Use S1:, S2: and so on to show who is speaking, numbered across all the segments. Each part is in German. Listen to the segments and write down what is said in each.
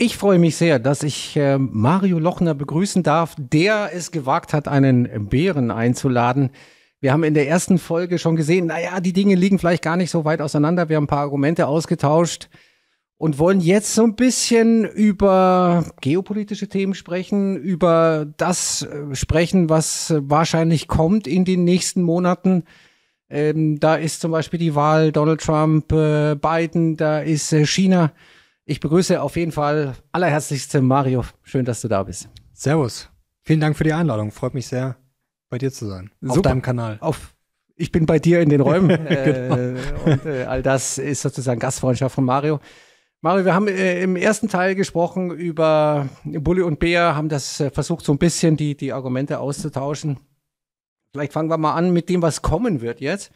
S1: Ich freue mich sehr, dass ich äh, Mario Lochner begrüßen darf, der es gewagt hat, einen Bären einzuladen. Wir haben in der ersten Folge schon gesehen, naja, die Dinge liegen vielleicht gar nicht so weit auseinander. Wir haben ein paar Argumente ausgetauscht und wollen jetzt so ein bisschen über geopolitische Themen sprechen, über das äh, sprechen, was äh, wahrscheinlich kommt in den nächsten Monaten. Ähm, da ist zum Beispiel die Wahl Donald Trump, äh, Biden, da ist äh, China. Ich begrüße auf jeden Fall
S2: allerherzlichste Mario. Schön, dass du da bist. Servus. Vielen Dank für die Einladung. Freut mich sehr, bei dir zu sein. Auf deinem Kanal. Auf ich bin bei dir in den Räumen. Äh, genau. und
S1: äh, all das ist sozusagen Gastfreundschaft von Mario. Mario, wir haben äh, im ersten Teil gesprochen über Bulli und Bea, haben das äh, versucht, so ein bisschen die, die Argumente auszutauschen. Vielleicht fangen wir mal an mit dem, was kommen wird jetzt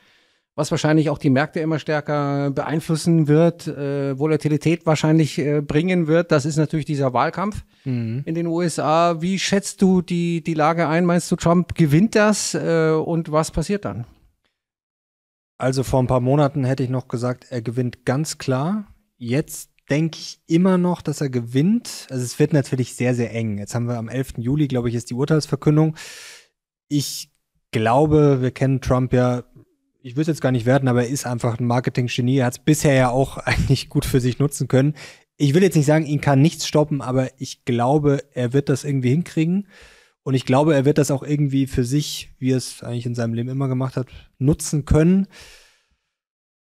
S1: was wahrscheinlich auch die Märkte immer stärker beeinflussen wird, äh, Volatilität wahrscheinlich äh, bringen wird. Das ist natürlich dieser Wahlkampf mhm. in den USA. Wie schätzt du die, die Lage ein? Meinst du,
S2: Trump gewinnt das äh, und was passiert dann? Also vor ein paar Monaten hätte ich noch gesagt, er gewinnt ganz klar. Jetzt denke ich immer noch, dass er gewinnt. Also es wird natürlich sehr, sehr eng. Jetzt haben wir am 11. Juli, glaube ich, ist die Urteilsverkündung. Ich glaube, wir kennen Trump ja ich will es jetzt gar nicht werden, aber er ist einfach ein Marketing-Genie. Er hat es bisher ja auch eigentlich gut für sich nutzen können. Ich will jetzt nicht sagen, ihn kann nichts stoppen, aber ich glaube, er wird das irgendwie hinkriegen. Und ich glaube, er wird das auch irgendwie für sich, wie er es eigentlich in seinem Leben immer gemacht hat, nutzen können.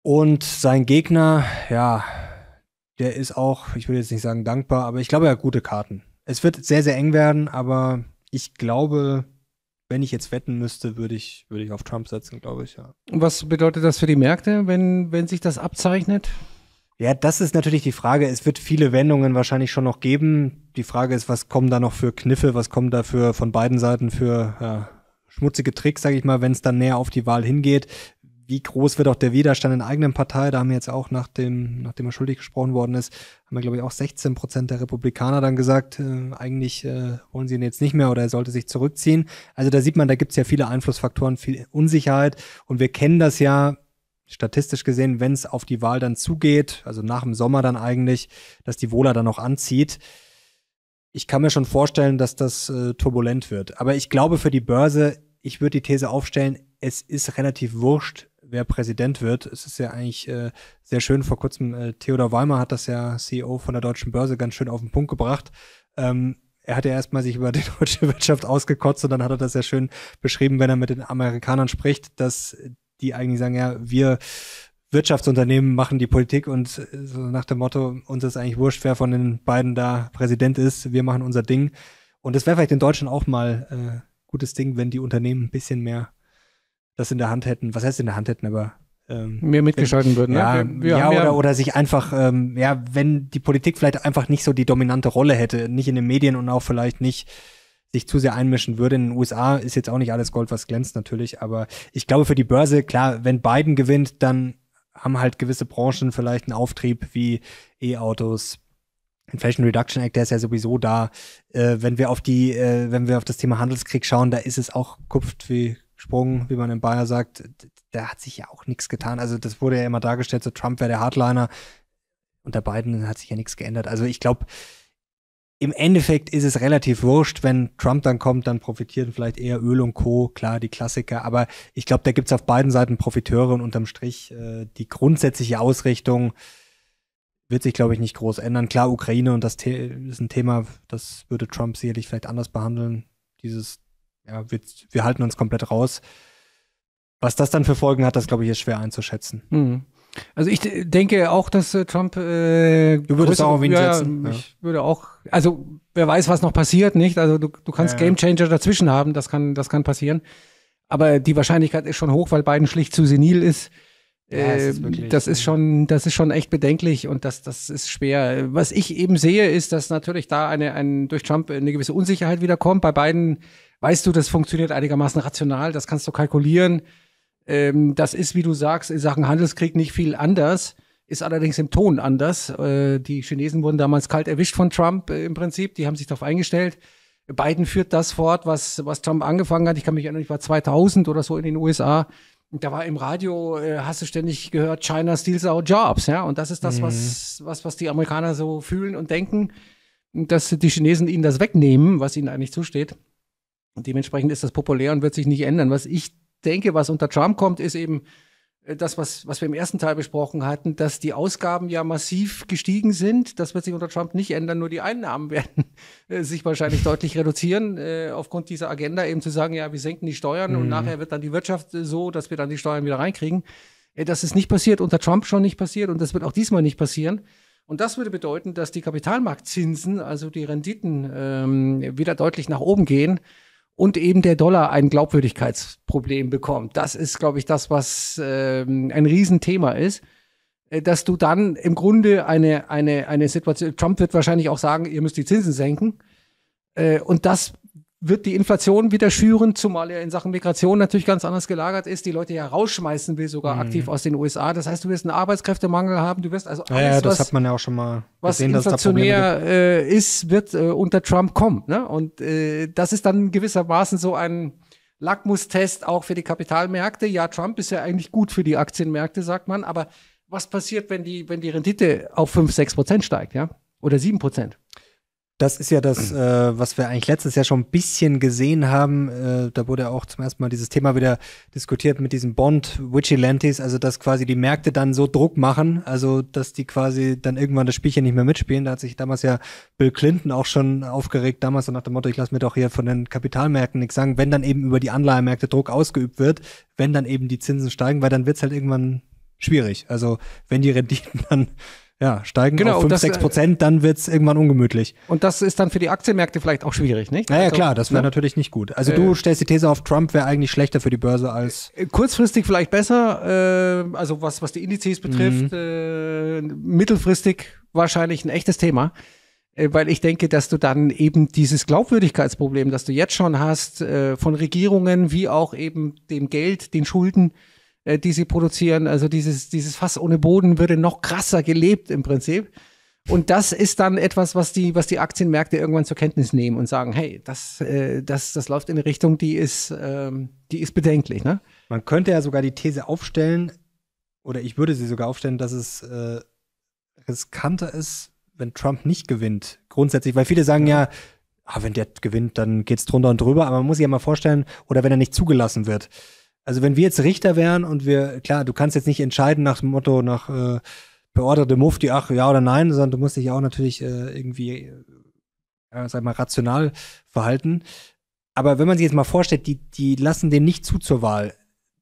S2: Und sein Gegner, ja, der ist auch, ich will jetzt nicht sagen dankbar, aber ich glaube, er hat gute Karten. Es wird sehr, sehr eng werden, aber ich glaube, wenn ich jetzt wetten müsste, würde ich, würde ich auf Trump setzen, glaube ich, ja.
S1: Was bedeutet das für die Märkte,
S2: wenn, wenn sich das abzeichnet? Ja, das ist natürlich die Frage. Es wird viele Wendungen wahrscheinlich schon noch geben. Die Frage ist, was kommen da noch für Kniffe, was kommen da für, von beiden Seiten für ja, schmutzige Tricks, sage ich mal, wenn es dann näher auf die Wahl hingeht wie groß wird auch der Widerstand in der eigenen Partei? Da haben wir jetzt auch, nach dem, nachdem er schuldig gesprochen worden ist, haben wir, glaube ich, auch 16 Prozent der Republikaner dann gesagt, äh, eigentlich äh, wollen sie ihn jetzt nicht mehr oder er sollte sich zurückziehen. Also da sieht man, da gibt es ja viele Einflussfaktoren, viel Unsicherheit. Und wir kennen das ja statistisch gesehen, wenn es auf die Wahl dann zugeht, also nach dem Sommer dann eigentlich, dass die Wohler dann auch anzieht. Ich kann mir schon vorstellen, dass das äh, turbulent wird. Aber ich glaube, für die Börse, ich würde die These aufstellen, es ist relativ wurscht, wer Präsident wird. Es ist ja eigentlich äh, sehr schön. Vor kurzem äh, Theodor Weimer hat das ja CEO von der Deutschen Börse ganz schön auf den Punkt gebracht. Ähm, er hat ja erstmal sich über die deutsche Wirtschaft ausgekotzt und dann hat er das ja schön beschrieben, wenn er mit den Amerikanern spricht, dass die eigentlich sagen, ja, wir Wirtschaftsunternehmen machen die Politik und äh, so nach dem Motto, uns ist eigentlich wurscht, wer von den beiden da Präsident ist, wir machen unser Ding. Und das wäre vielleicht in Deutschland auch mal äh, gutes Ding, wenn die Unternehmen ein bisschen mehr das in der Hand hätten, was heißt in der Hand hätten, aber ähm, mehr mitgeschalten würden. Ne? Ja, ne? wir, wir ja oder, oder sich einfach, ähm, ja, wenn die Politik vielleicht einfach nicht so die dominante Rolle hätte, nicht in den Medien und auch vielleicht nicht sich zu sehr einmischen würde. In den USA ist jetzt auch nicht alles Gold, was glänzt natürlich, aber ich glaube für die Börse, klar, wenn Biden gewinnt, dann haben halt gewisse Branchen vielleicht einen Auftrieb wie E-Autos, Inflation Reduction Act, der ist ja sowieso da. Äh, wenn wir auf die, äh, wenn wir auf das Thema Handelskrieg schauen, da ist es auch kupft wie Sprung, wie man in Bayern sagt, da hat sich ja auch nichts getan. Also das wurde ja immer dargestellt, so Trump wäre der Hardliner. Unter beiden hat sich ja nichts geändert. Also ich glaube, im Endeffekt ist es relativ wurscht, wenn Trump dann kommt, dann profitieren vielleicht eher Öl und Co., klar, die Klassiker, aber ich glaube, da gibt es auf beiden Seiten Profiteure und unterm Strich äh, die grundsätzliche Ausrichtung wird sich, glaube ich, nicht groß ändern. Klar, Ukraine und das The ist ein Thema, das würde Trump sicherlich vielleicht anders behandeln, dieses ja, wir, wir halten uns komplett raus. Was das dann für Folgen hat, das glaube ich ist schwer einzuschätzen. Mhm.
S1: Also ich denke auch, dass
S2: äh, Trump. Äh, du würdest größer, auch auf ihn ja, setzen. Ich
S1: ja. würde auch. Also wer weiß, was noch passiert, nicht? Also du, du kannst ja, Game Changer dazwischen haben, das kann, das kann passieren. Aber die Wahrscheinlichkeit ist schon hoch, weil Biden schlicht zu senil ist. Äh, ist ähm, wirklich, das ist schon, das ist schon echt bedenklich und das, das ist schwer. Was ich eben sehe, ist, dass natürlich da eine, ein, durch Trump eine gewisse Unsicherheit wiederkommt. Bei Biden weißt du, das funktioniert einigermaßen rational, das kannst du kalkulieren. Ähm, das ist, wie du sagst, in Sachen Handelskrieg nicht viel anders, ist allerdings im Ton anders. Äh, die Chinesen wurden damals kalt erwischt von Trump äh, im Prinzip, die haben sich darauf eingestellt. Biden führt das fort, was, was Trump angefangen hat. Ich kann mich erinnern, ich war 2000 oder so in den USA. Da war im Radio, äh, hast du ständig gehört, China steals our jobs, ja. Und das ist das, mhm. was, was, was die Amerikaner so fühlen und denken, dass die Chinesen ihnen das wegnehmen, was ihnen eigentlich zusteht. Und Dementsprechend ist das populär und wird sich nicht ändern. Was ich denke, was unter Trump kommt, ist eben äh, das, was, was wir im ersten Teil besprochen hatten, dass die Ausgaben ja massiv gestiegen sind. Das wird sich unter Trump nicht ändern, nur die Einnahmen werden äh, sich wahrscheinlich deutlich reduzieren, äh, aufgrund dieser Agenda eben zu sagen, ja, wir senken die Steuern mhm. und nachher wird dann die Wirtschaft äh, so, dass wir dann die Steuern wieder reinkriegen. Äh, das ist nicht passiert, unter Trump schon nicht passiert und das wird auch diesmal nicht passieren. Und das würde bedeuten, dass die Kapitalmarktzinsen, also die Renditen, ähm, wieder deutlich nach oben gehen und eben der Dollar ein Glaubwürdigkeitsproblem bekommt. Das ist, glaube ich, das, was ähm, ein Riesenthema ist äh, dass du dann im Grunde eine, eine, eine Situation, Trump wird wahrscheinlich auch sagen, ihr müsst die Zinsen senken. Äh, Und das wird die Inflation wieder schüren, zumal er in Sachen Migration natürlich ganz anders gelagert ist, die Leute ja rausschmeißen will, sogar mhm. aktiv aus den USA. Das heißt, du wirst einen Arbeitskräftemangel haben, du wirst also alles, ja, ja, das was, hat man ja auch schon mal gesehen, was gesehen, inflationär äh, ist, wird äh, unter Trump kommen. Ne? Und äh, das ist dann gewissermaßen so ein Lackmustest auch für die Kapitalmärkte. Ja, Trump ist ja eigentlich gut für die Aktienmärkte, sagt man, aber was passiert, wenn die, wenn die Rendite auf 5, 6 Prozent steigt, ja? Oder 7 Prozent?
S2: Das ist ja das, äh, was wir eigentlich letztes Jahr schon ein bisschen gesehen haben. Äh, da wurde auch zum ersten Mal dieses Thema wieder diskutiert mit diesem Bond Vigilantes, also dass quasi die Märkte dann so Druck machen, also dass die quasi dann irgendwann das Spielchen nicht mehr mitspielen. Da hat sich damals ja Bill Clinton auch schon aufgeregt, damals so nach dem Motto, ich lasse mir doch hier von den Kapitalmärkten nichts sagen, wenn dann eben über die Anleihemärkte Druck ausgeübt wird, wenn dann eben die Zinsen steigen, weil dann wird's halt irgendwann schwierig. Also wenn die Renditen dann ja, steigen genau, auf 5, das, 6 äh, Prozent, dann wird es irgendwann ungemütlich.
S1: Und das ist dann für die Aktienmärkte vielleicht auch schwierig, nicht? Naja, also, klar, das wäre ne? ja. natürlich
S2: nicht gut. Also äh, du stellst die These auf, Trump wäre eigentlich schlechter für die Börse als.
S1: Äh, kurzfristig vielleicht besser, äh, also was, was die Indizes betrifft, mhm. äh, mittelfristig wahrscheinlich ein echtes Thema. Äh, weil ich denke, dass du dann eben dieses Glaubwürdigkeitsproblem, das du jetzt schon hast, von Regierungen wie auch eben dem Geld, den Schulden, äh, die sie produzieren. Also dieses, dieses Fass ohne Boden würde noch krasser gelebt im Prinzip. Und das ist dann etwas, was die, was die Aktienmärkte irgendwann zur Kenntnis nehmen und sagen, hey, das, äh, das, das läuft in eine Richtung, die ist,
S2: ähm, die ist bedenklich. Ne? Man könnte ja sogar die These aufstellen, oder ich würde sie sogar aufstellen, dass es äh, riskanter ist, wenn Trump nicht gewinnt. Grundsätzlich, weil viele sagen ja, ja ah, wenn der gewinnt, dann geht es drunter und drüber. Aber man muss sich ja mal vorstellen, oder wenn er nicht zugelassen wird. Also wenn wir jetzt Richter wären und wir, klar, du kannst jetzt nicht entscheiden nach dem Motto, nach äh, beorderte Mufti, ach ja oder nein, sondern du musst dich auch natürlich äh, irgendwie, äh, sag mal, rational verhalten. Aber wenn man sich jetzt mal vorstellt, die, die lassen den nicht zu zur Wahl,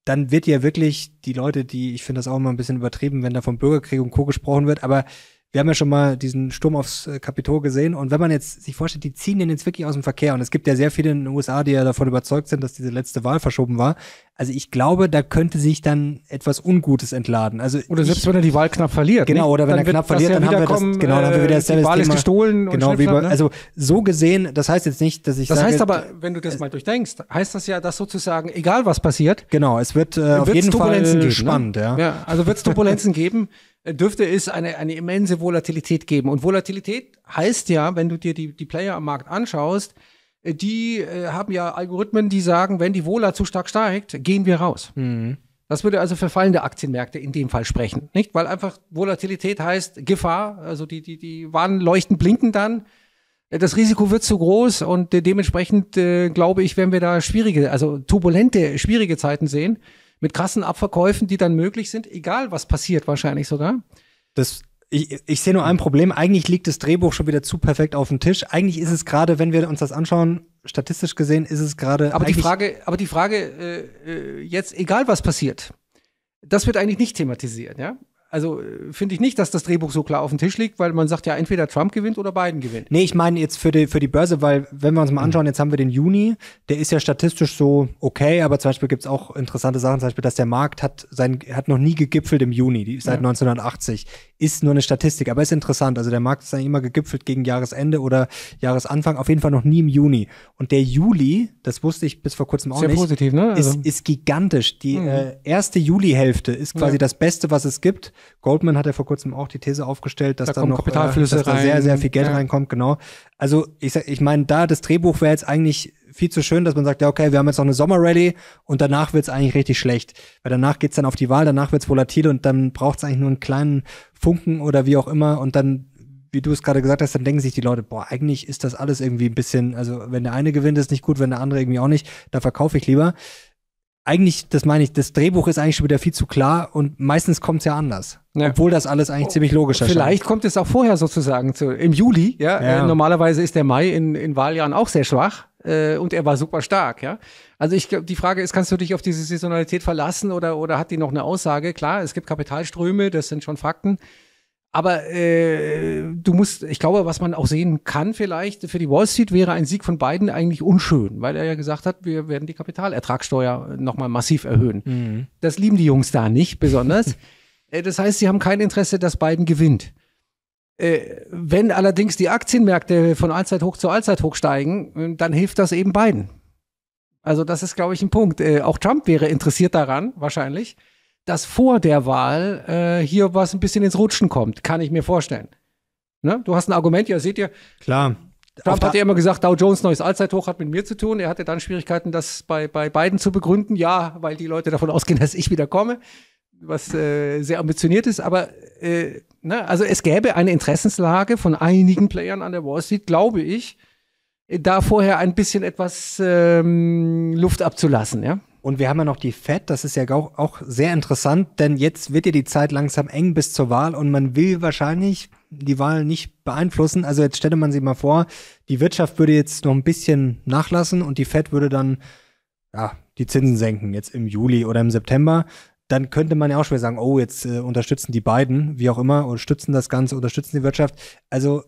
S2: dann wird ja wirklich die Leute, die, ich finde das auch immer ein bisschen übertrieben, wenn da vom Bürgerkrieg und Co. gesprochen wird, aber wir haben ja schon mal diesen Sturm aufs äh, Kapitol gesehen und wenn man jetzt sich vorstellt, die ziehen den jetzt wirklich aus dem Verkehr und es gibt ja sehr viele in den USA, die ja davon überzeugt sind, dass diese letzte Wahl verschoben war. Also ich glaube, da könnte sich dann etwas Ungutes entladen. Also oder selbst ich, wenn er die Wahl knapp verliert. Genau, oder wenn er knapp verliert, dann haben wir das genau, dann haben wir äh, wieder das Wahl Thema. ist gestohlen genau, wie, ne? also so gesehen, das heißt jetzt nicht, dass ich Das sage, heißt aber,
S1: wenn du das mal durchdenkst, heißt das ja, dass sozusagen egal was
S2: passiert. Genau, es wird äh, auf jeden Fall geben, ne? spannend, ne? ja. ja.
S1: Also wird es Turbulenzen geben dürfte es eine, eine immense Volatilität geben. Und Volatilität heißt ja, wenn du dir die, die Player am Markt anschaust, äh, die äh, haben ja Algorithmen, die sagen, wenn die Vola zu stark steigt, gehen wir raus. Mhm. Das würde also für fallende Aktienmärkte in dem Fall sprechen, nicht? Weil einfach Volatilität heißt Gefahr, also die, die, die Warnleuchten blinken dann. Äh, das Risiko wird zu groß und äh, dementsprechend äh, glaube ich, werden wir da schwierige, also turbulente, schwierige Zeiten sehen mit krassen Abverkäufen, die dann möglich sind, egal was passiert
S2: wahrscheinlich sogar. Das, ich, ich sehe nur ein Problem. Eigentlich liegt das Drehbuch schon wieder zu perfekt auf dem Tisch. Eigentlich ist es gerade, wenn wir uns das anschauen, statistisch gesehen, ist es gerade. Aber die Frage, aber
S1: die Frage äh, äh, jetzt,
S2: egal was passiert, das wird eigentlich nicht thematisiert, ja?
S1: Also äh, finde ich nicht, dass das Drehbuch so klar auf dem Tisch liegt, weil man sagt ja, entweder Trump gewinnt oder Biden gewinnt.
S2: Nee, ich meine jetzt für die, für die Börse, weil wenn wir uns mal anschauen, jetzt haben wir den Juni, der ist ja statistisch so okay, aber zum Beispiel gibt es auch interessante Sachen, zum Beispiel, dass der Markt hat, sein, hat noch nie gegipfelt im Juni, die, seit ja. 1980. Ist nur eine Statistik, aber ist interessant. Also der Markt ist dann immer gegipfelt gegen Jahresende oder Jahresanfang, auf jeden Fall noch nie im Juni. Und der Juli, das wusste ich bis vor kurzem auch Sehr nicht, positiv, ne? Also ist, ist gigantisch. Die mhm. äh, erste Julihälfte ist quasi ja. das Beste, was es gibt. Goldman hat ja vor kurzem auch die These aufgestellt, dass da, da noch äh, Kapitalflüsse äh, dass da sehr, sehr viel Geld ja. reinkommt, genau. Also ich, sag, ich meine, da das Drehbuch wäre jetzt eigentlich viel zu schön, dass man sagt, ja, okay, wir haben jetzt noch eine Sommerrallye und danach wird's eigentlich richtig schlecht. Weil danach geht's dann auf die Wahl, danach wird's volatil und dann braucht's eigentlich nur einen kleinen Funken oder wie auch immer und dann wie du es gerade gesagt hast, dann denken sich die Leute, boah, eigentlich ist das alles irgendwie ein bisschen, also wenn der eine gewinnt, ist nicht gut, wenn der andere irgendwie auch nicht, da verkaufe ich lieber eigentlich, das meine ich, das Drehbuch ist eigentlich schon wieder viel zu klar und meistens kommt es ja anders. Ja. Obwohl das alles eigentlich oh, ziemlich logisch ist. Vielleicht kommt es auch vorher sozusagen zu, im Juli, ja. Äh, ja. Äh,
S1: normalerweise ist der Mai in, in Wahljahren auch sehr schwach äh, und er war super stark, ja. Also ich glaube, die Frage ist, kannst du dich auf diese Saisonalität verlassen oder, oder hat die noch eine Aussage? Klar, es gibt Kapitalströme, das sind schon Fakten. Aber äh, du musst, ich glaube, was man auch sehen kann vielleicht, für die Wall Street wäre ein Sieg von Biden eigentlich unschön, weil er ja gesagt hat, wir werden die Kapitalertragssteuer nochmal massiv erhöhen. Mhm. Das lieben die Jungs da nicht besonders. Äh, das heißt, sie haben kein Interesse, dass Biden gewinnt. Äh, wenn allerdings die Aktienmärkte von Allzeithoch zu Allzeithoch steigen, äh, dann hilft das eben Biden. Also das ist, glaube ich, ein Punkt. Äh, auch Trump wäre interessiert daran, wahrscheinlich dass vor der Wahl äh, hier was ein bisschen ins Rutschen kommt, kann ich mir vorstellen. Ne? Du hast ein Argument, ja, seht ihr. Klar. Trump hat ja immer gesagt, Dow Jones neues Allzeithoch hat mit mir zu tun. Er hatte dann Schwierigkeiten, das bei, bei beiden zu begründen. Ja, weil die Leute davon ausgehen, dass ich wieder komme, was äh, sehr ambitioniert ist. Aber äh, ne? also es gäbe eine Interessenslage von einigen Playern an der Wall Street,
S2: glaube ich, da vorher ein bisschen etwas ähm, Luft abzulassen. Ja? Und wir haben ja noch die FED, das ist ja auch, auch sehr interessant, denn jetzt wird ja die Zeit langsam eng bis zur Wahl und man will wahrscheinlich die Wahl nicht beeinflussen. Also jetzt stelle man sich mal vor, die Wirtschaft würde jetzt noch ein bisschen nachlassen und die FED würde dann ja, die Zinsen senken, jetzt im Juli oder im September. Dann könnte man ja auch schon sagen, oh, jetzt äh, unterstützen die beiden, wie auch immer, unterstützen das Ganze, unterstützen die Wirtschaft. Also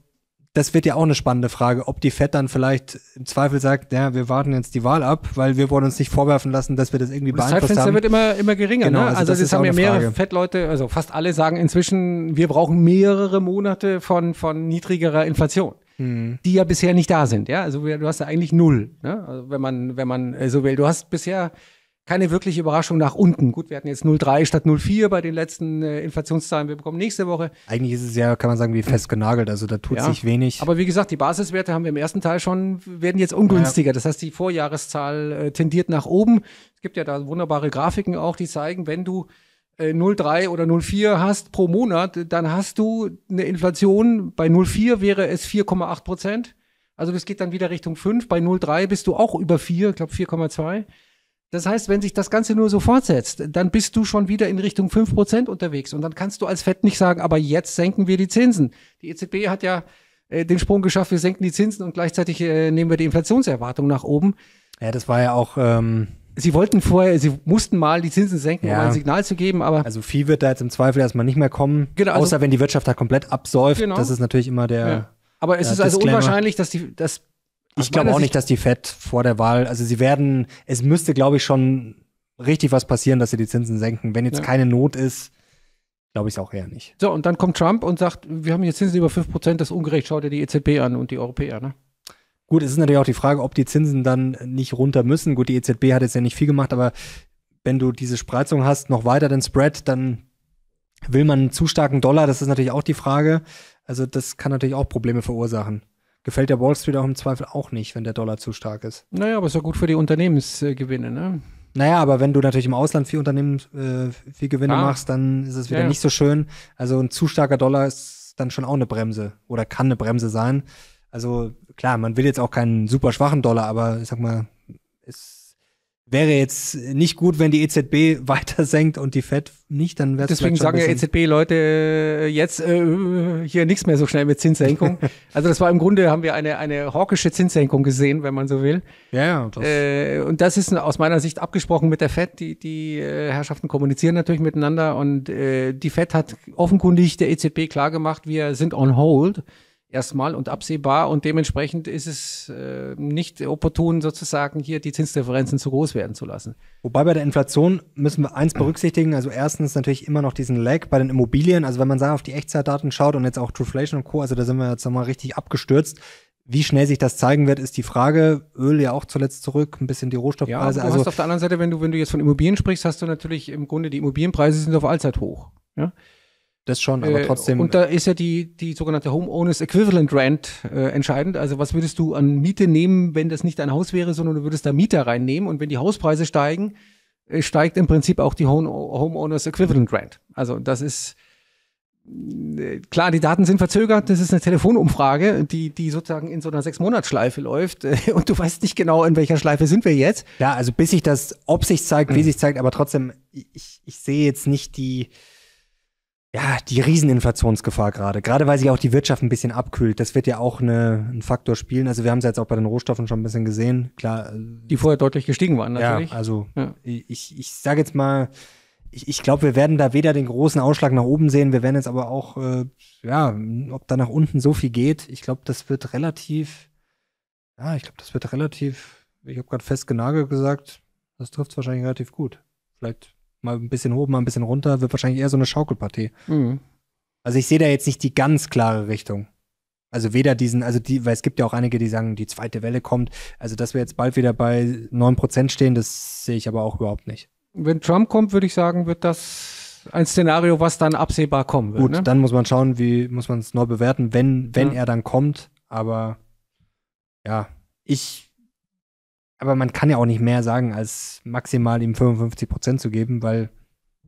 S2: das wird ja auch eine spannende Frage, ob die FED dann vielleicht im Zweifel sagt, ja, wir warten jetzt die Wahl ab, weil wir wollen uns nicht vorwerfen lassen, dass wir das irgendwie beeinflusst das Zeitfenster haben. Das wird immer, immer geringer. Genau, ne? Also, also das, das haben ja mehrere
S1: FED-Leute, also fast alle sagen inzwischen, wir brauchen mehrere Monate von, von niedrigerer Inflation. Hm. Die ja bisher nicht da sind, ja. Also du hast ja eigentlich null, ne? also wenn man, wenn man äh, so will. Du hast bisher keine wirkliche Überraschung nach unten. Gut, wir hatten jetzt 0,3 statt 0,4 bei den letzten äh, Inflationszahlen. Wir bekommen nächste Woche. Eigentlich ist
S2: es ja, kann man sagen, wie festgenagelt. Also da tut ja. sich
S1: wenig. Aber wie gesagt, die Basiswerte haben wir im ersten Teil schon, werden jetzt ungünstiger. Ja. Das heißt, die Vorjahreszahl äh, tendiert nach oben. Es gibt ja da wunderbare Grafiken auch, die zeigen, wenn du 0,3 äh, oder 0,4 hast pro Monat, dann hast du eine Inflation, bei 0,4 wäre es 4,8 Prozent. Also das geht dann wieder Richtung 5. Bei 0,3 bist du auch über 4, ich glaube 4,2. Das heißt, wenn sich das Ganze nur so fortsetzt, dann bist du schon wieder in Richtung 5% unterwegs. Und dann kannst du als Fett nicht sagen, aber jetzt senken wir die Zinsen. Die EZB hat ja äh, den Sprung geschafft, wir senken die Zinsen und gleichzeitig äh, nehmen wir die Inflationserwartung nach oben. Ja, das war ja auch. Ähm
S2: Sie wollten vorher, sie mussten mal die Zinsen senken, ja. um ein Signal zu geben, aber. Also viel wird da jetzt im Zweifel erstmal nicht mehr kommen. Genau, also außer wenn die Wirtschaft da komplett absäuft. Genau. Das ist natürlich immer der. Ja. Aber es ist also Disclaimer. unwahrscheinlich,
S1: dass die, dass ich glaube auch nicht, dass
S2: die FED vor der Wahl, also sie werden, es müsste, glaube ich, schon richtig was passieren, dass sie die Zinsen senken. Wenn jetzt ja. keine Not ist, glaube ich es auch eher nicht.
S1: So, und dann kommt Trump und sagt, wir haben jetzt Zinsen über 5%, das ist ungerecht, schaut ihr die EZB an und die
S2: Europäer, ne? Gut, es ist natürlich auch die Frage, ob die Zinsen dann nicht runter müssen. Gut, die EZB hat jetzt ja nicht viel gemacht, aber wenn du diese Spreizung hast, noch weiter den Spread, dann will man einen zu starken Dollar, das ist natürlich auch die Frage. Also das kann natürlich auch Probleme verursachen. Gefällt der Wall Street auch im Zweifel auch nicht, wenn der Dollar zu stark ist.
S1: Naja, aber ist ja gut für die Unternehmensgewinne, ne?
S2: Naja, aber wenn du natürlich im Ausland viel Unternehmen, äh, viel Gewinne ah. machst, dann ist es wieder ja, nicht so schön. Also ein zu starker Dollar ist dann schon auch eine Bremse oder kann eine Bremse sein. Also klar, man will jetzt auch keinen super schwachen Dollar, aber ich sag mal, ist wäre jetzt nicht gut, wenn die EZB weiter senkt und die Fed nicht, dann wäre es Deswegen sagen ja
S1: EZB-Leute e äh, jetzt äh, hier nichts mehr so schnell mit Zinssenkung. also das war im Grunde, haben wir eine, eine hawkische Zinssenkung gesehen, wenn man so will. Ja, das äh, Und das ist aus meiner Sicht abgesprochen mit der Fed. Die, die äh, Herrschaften kommunizieren natürlich miteinander und äh, die Fed hat offenkundig der EZB klargemacht, wir sind on hold erstmal und absehbar und dementsprechend ist es äh, nicht opportun, sozusagen hier die Zinsdifferenzen zu groß werden zu
S2: lassen. Wobei bei der Inflation müssen wir eins berücksichtigen, also erstens natürlich immer noch diesen Lag bei den Immobilien, also wenn man sagen, auf die Echtzeitdaten schaut und jetzt auch Trueflation und Co., also da sind wir jetzt nochmal richtig abgestürzt. Wie schnell sich das zeigen wird, ist die Frage. Öl ja auch zuletzt zurück, ein bisschen die Rohstoffpreise. Ja, du also hast auf der
S1: anderen Seite, wenn du, wenn du jetzt von Immobilien sprichst, hast du natürlich im Grunde die Immobilienpreise sind auf Allzeit hoch. Ja?
S2: Das schon, aber äh, trotzdem. Äh, und
S1: da ist ja die, die sogenannte Homeowners Equivalent Rent äh, entscheidend. Also was würdest du an Miete nehmen, wenn das nicht dein Haus wäre, sondern du würdest da Mieter reinnehmen. Und wenn die Hauspreise steigen, äh, steigt im Prinzip auch die Home Homeowners Equivalent Rent. Also das ist äh, klar, die Daten sind verzögert. Das ist eine Telefonumfrage, die, die sozusagen in
S2: so einer Sechs-Monats-Schleife läuft. Und du weißt nicht genau, in welcher Schleife sind wir jetzt. Ja, also bis sich das, ob sich zeigt, wie mhm. sich zeigt, aber trotzdem, ich, ich sehe jetzt nicht die ja, die Rieseninflationsgefahr gerade. Gerade weil sich auch die Wirtschaft ein bisschen abkühlt. Das wird ja auch eine, ein Faktor spielen. Also wir haben es jetzt auch bei den Rohstoffen schon ein bisschen gesehen. Klar. Äh, die vorher deutlich gestiegen waren, natürlich. Ja, also ja. ich, ich sage jetzt mal, ich, ich glaube, wir werden da weder den großen Ausschlag nach oben sehen, wir werden jetzt aber auch, äh, ja, ob da nach unten so viel geht. Ich glaube, das wird relativ, ja, ich glaube, das wird relativ, ich habe gerade fest genagelt gesagt, das trifft wahrscheinlich relativ gut. Vielleicht Mal ein bisschen hoch, mal ein bisschen runter. Wird wahrscheinlich eher so eine Schaukelpartie. Mhm. Also ich sehe da jetzt nicht die ganz klare Richtung. Also weder diesen, also die, weil es gibt ja auch einige, die sagen, die zweite Welle kommt. Also dass wir jetzt bald wieder bei 9% stehen, das sehe ich aber auch überhaupt nicht.
S1: Wenn Trump kommt, würde ich sagen, wird das ein Szenario, was dann absehbar kommen wird. Gut, ne? dann
S2: muss man schauen, wie muss man es neu bewerten, wenn, wenn ja. er dann kommt. Aber ja, ich aber man kann ja auch nicht mehr sagen, als maximal ihm 55 Prozent zu geben, weil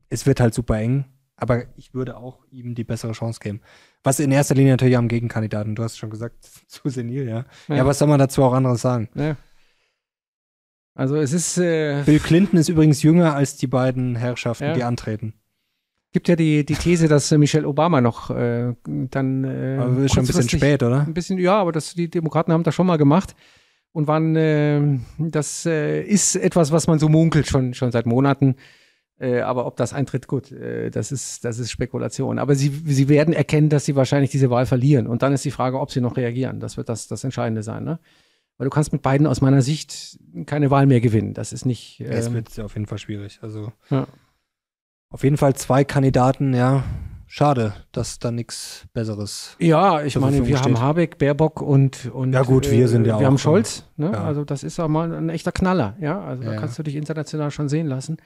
S2: es wird halt super eng. Aber ich würde auch ihm die bessere Chance geben. Was in erster Linie natürlich am Gegenkandidaten, du hast schon gesagt, zu senil, ja. Ja, ja was soll man dazu auch anderes sagen? Ja. Also es ist.
S1: Äh Bill
S2: Clinton ist übrigens jünger als die beiden Herrschaften, ja. die antreten. Gibt ja die, die These, dass
S1: äh, Michelle Obama noch äh, dann. Äh, aber ist schon ein bisschen spät, oder? Ein bisschen, ja, aber das, die Demokraten haben das schon mal gemacht und wann, äh, das äh, ist etwas, was man so munkelt schon, schon seit Monaten. Äh, aber ob das eintritt, gut, äh, das, ist, das ist Spekulation. Aber sie, sie werden erkennen, dass sie wahrscheinlich diese Wahl verlieren. Und dann ist die Frage, ob sie noch reagieren. Das wird das, das Entscheidende sein. Ne? Weil du kannst mit beiden aus meiner Sicht keine Wahl mehr gewinnen. Das ist nicht. es ähm,
S2: wird auf jeden Fall schwierig. Also ja. auf jeden Fall zwei Kandidaten, ja, schade, dass da nichts Besseres. Ja, ich meine, Verfügung wir steht. haben Habeck, Baerbock und, und. Ja, gut, wir sind ja äh, Wir haben Scholz. Ne? Ja.
S1: Also, das ist auch mal ein echter Knaller. Ja, also, ja. da kannst du dich international
S2: schon sehen lassen.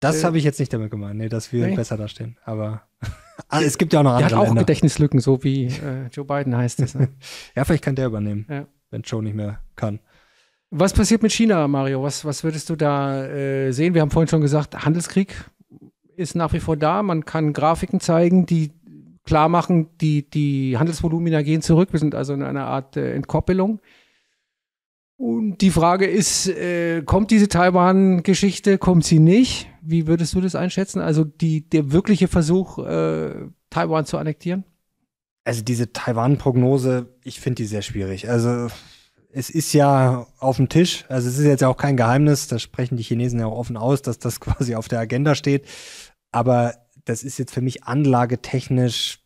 S2: Das äh, habe ich jetzt nicht damit gemeint, nee, dass wir nee. besser dastehen. Aber also, es gibt ja auch noch andere. Er hat auch Länder. Gedächtnislücken, so wie äh, Joe Biden heißt es. Ne? ja, vielleicht kann der übernehmen, ja. wenn Joe nicht mehr kann.
S1: Was passiert mit China, Mario? Was, was würdest du da äh, sehen? Wir haben vorhin schon gesagt, Handelskrieg ist nach wie vor da. Man kann Grafiken zeigen, die klar machen, die, die Handelsvolumina gehen zurück. Wir sind also in einer Art äh, Entkoppelung. Und die Frage ist, äh, kommt diese Taiwan-Geschichte, kommt sie nicht? Wie würdest du das einschätzen? Also die, der wirkliche Versuch,
S2: äh, Taiwan zu annektieren? Also diese Taiwan-Prognose, ich finde die sehr schwierig. Also es ist ja auf dem Tisch, also es ist jetzt ja auch kein Geheimnis, da sprechen die Chinesen ja auch offen aus, dass das quasi auf der Agenda steht. Aber das ist jetzt für mich anlagetechnisch,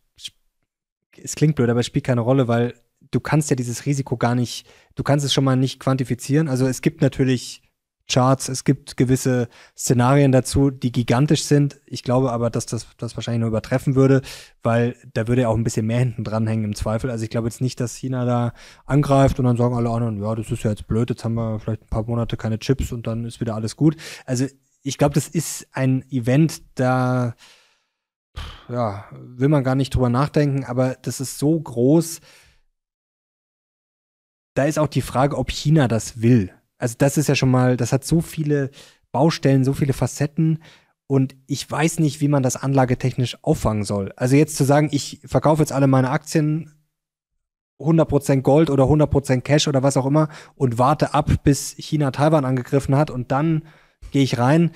S2: es klingt blöd, aber es spielt keine Rolle, weil du kannst ja dieses Risiko gar nicht, du kannst es schon mal nicht quantifizieren. Also es gibt natürlich Charts, es gibt gewisse Szenarien dazu, die gigantisch sind. Ich glaube aber, dass das das wahrscheinlich nur übertreffen würde, weil da würde ja auch ein bisschen mehr hinten dranhängen im Zweifel. Also ich glaube jetzt nicht, dass China da angreift und dann sagen alle anderen, ja, das ist ja jetzt blöd, jetzt haben wir vielleicht ein paar Monate keine Chips und dann ist wieder alles gut. Also ich glaube, das ist ein Event, da ja, will man gar nicht drüber nachdenken, aber das ist so groß. Da ist auch die Frage, ob China das will also das ist ja schon mal, das hat so viele Baustellen, so viele Facetten und ich weiß nicht, wie man das anlagetechnisch auffangen soll. Also jetzt zu sagen, ich verkaufe jetzt alle meine Aktien 100% Gold oder 100% Cash oder was auch immer und warte ab, bis China Taiwan angegriffen hat und dann gehe ich rein.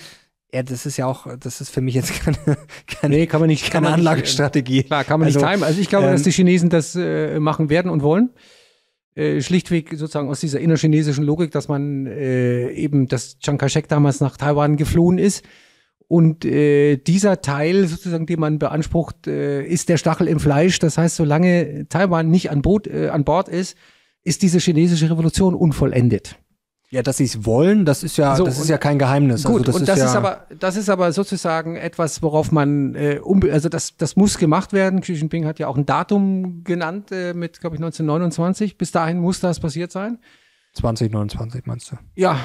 S2: Ja, das ist ja auch, das ist für mich jetzt keine, keine, nee, kann man nicht, keine kann man äh, Anlagestrategie. Nicht, klar, kann man also, nicht timen. Also ich glaube, ähm, dass die Chinesen das äh, machen werden und wollen
S1: äh, schlichtweg sozusagen aus dieser innerchinesischen Logik, dass man äh, eben, dass Chiang Kai-shek damals nach Taiwan geflohen ist. Und äh, dieser Teil sozusagen, den man beansprucht, äh, ist der Stachel im Fleisch. Das heißt, solange Taiwan nicht an, Boot, äh, an Bord ist,
S2: ist diese chinesische Revolution unvollendet. Ja, dass sie es wollen, das ist ja, so, das ist ja kein Geheimnis. Also gut, also das und ist das ja ist aber,
S1: das ist aber sozusagen etwas, worauf man, äh, um, also das, das muss gemacht werden. Xi Jinping hat ja auch ein Datum genannt äh, mit, glaube ich, 1929. Bis dahin muss das passiert sein.
S2: 2029 meinst du? Ja,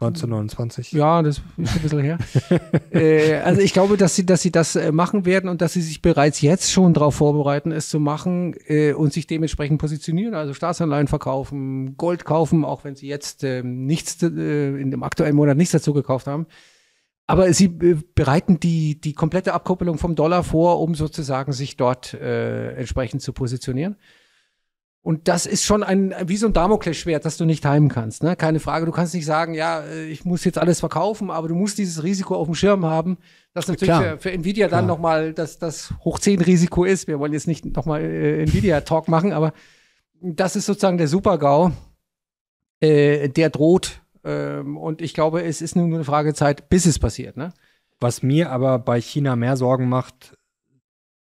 S2: 1929.
S1: Ja, das ist ein bisschen her. äh, also ich glaube, dass sie, dass sie das äh, machen werden und dass sie sich bereits jetzt schon darauf vorbereiten, es zu machen äh, und sich dementsprechend positionieren. Also Staatsanleihen verkaufen, Gold kaufen, auch wenn sie jetzt ähm, äh, nichts in dem aktuellen Monat nichts dazu gekauft haben. Aber sie äh, bereiten die, die komplette Abkoppelung vom Dollar vor, um sozusagen sich dort äh, entsprechend zu positionieren. Und das ist schon ein, wie so ein Damoklesschwert, das du nicht heimen kannst. Ne? Keine Frage. Du kannst nicht sagen, ja, äh, ich muss jetzt alles verkaufen, aber du musst dieses Risiko auf dem Schirm haben, das natürlich für, für Nvidia Klar. dann nochmal das, das Hoch-10-Risiko ist. Wir wollen jetzt nicht nochmal äh, Nvidia-Talk machen, aber das ist sozusagen der Super-GAU, äh, der droht. Ähm, und ich glaube, es ist nur eine
S2: Frage Zeit, bis es passiert. Ne? Was mir aber bei China mehr Sorgen macht,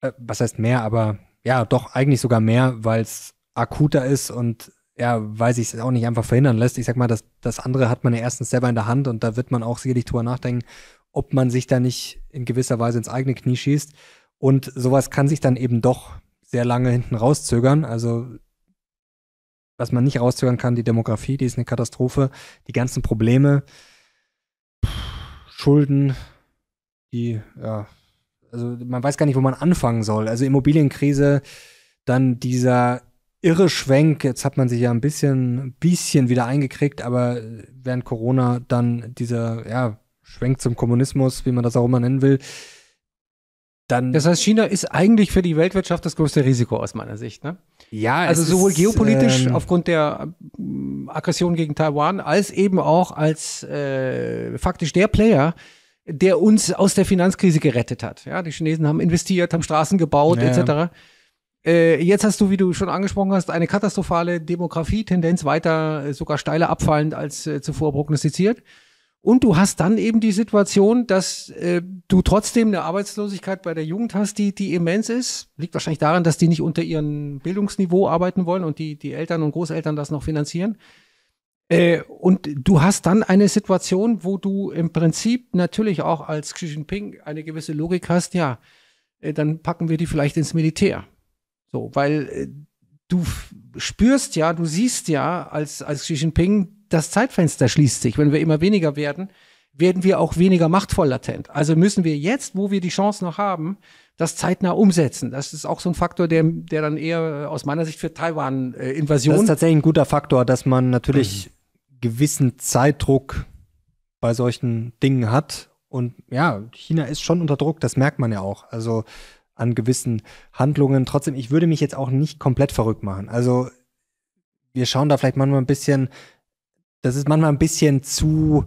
S2: äh, was heißt mehr, aber ja, doch eigentlich sogar mehr, weil es akuter ist und ja, weil sich es auch nicht einfach verhindern lässt. Ich sag mal, das, das andere hat man ja erstens selber in der Hand und da wird man auch sicherlich drüber nachdenken, ob man sich da nicht in gewisser Weise ins eigene Knie schießt. Und sowas kann sich dann eben doch sehr lange hinten rauszögern. Also was man nicht rauszögern kann, die Demografie, die ist eine Katastrophe, die ganzen Probleme, Schulden, die, ja, also man weiß gar nicht, wo man anfangen soll. Also Immobilienkrise, dann dieser irre Schwenk. Jetzt hat man sich ja ein bisschen, bisschen wieder eingekriegt, aber während Corona dann dieser ja, Schwenk zum Kommunismus, wie man das auch immer nennen will, dann. Das heißt, China ist eigentlich für die Weltwirtschaft das größte Risiko aus meiner Sicht, ne? Ja, also sowohl ist, geopolitisch ähm,
S1: aufgrund der mm, Aggression gegen Taiwan als eben auch als äh, faktisch der Player, der uns aus der Finanzkrise gerettet hat. Ja, die Chinesen haben investiert, haben Straßen gebaut ja. etc. Äh, jetzt hast du, wie du schon angesprochen hast, eine katastrophale Demografie-Tendenz weiter äh, sogar steiler abfallend als äh, zuvor prognostiziert. Und du hast dann eben die Situation, dass äh, du trotzdem eine Arbeitslosigkeit bei der Jugend hast, die, die immens ist. Liegt wahrscheinlich daran, dass die nicht unter ihrem Bildungsniveau arbeiten wollen und die, die Eltern und Großeltern das noch finanzieren. Äh, und du hast dann eine Situation, wo du im Prinzip natürlich auch als Xi Jinping eine gewisse Logik hast, ja, äh, dann packen wir die vielleicht ins Militär. So, weil äh, du spürst ja, du siehst ja als, als Xi Jinping, das Zeitfenster schließt sich. Wenn wir immer weniger werden, werden wir auch weniger machtvoll latent. Also müssen wir jetzt, wo wir die Chance noch haben, das zeitnah umsetzen. Das ist auch so ein Faktor, der, der dann eher äh, aus meiner Sicht für Taiwan-Invasion. Äh, das ist
S2: tatsächlich ein guter Faktor, dass man natürlich mhm. gewissen Zeitdruck bei solchen Dingen hat. Und ja, China ist schon unter Druck, das merkt man ja auch. Also an gewissen Handlungen. Trotzdem, ich würde mich jetzt auch nicht komplett verrückt machen. Also wir schauen da vielleicht manchmal ein bisschen, das ist manchmal ein bisschen zu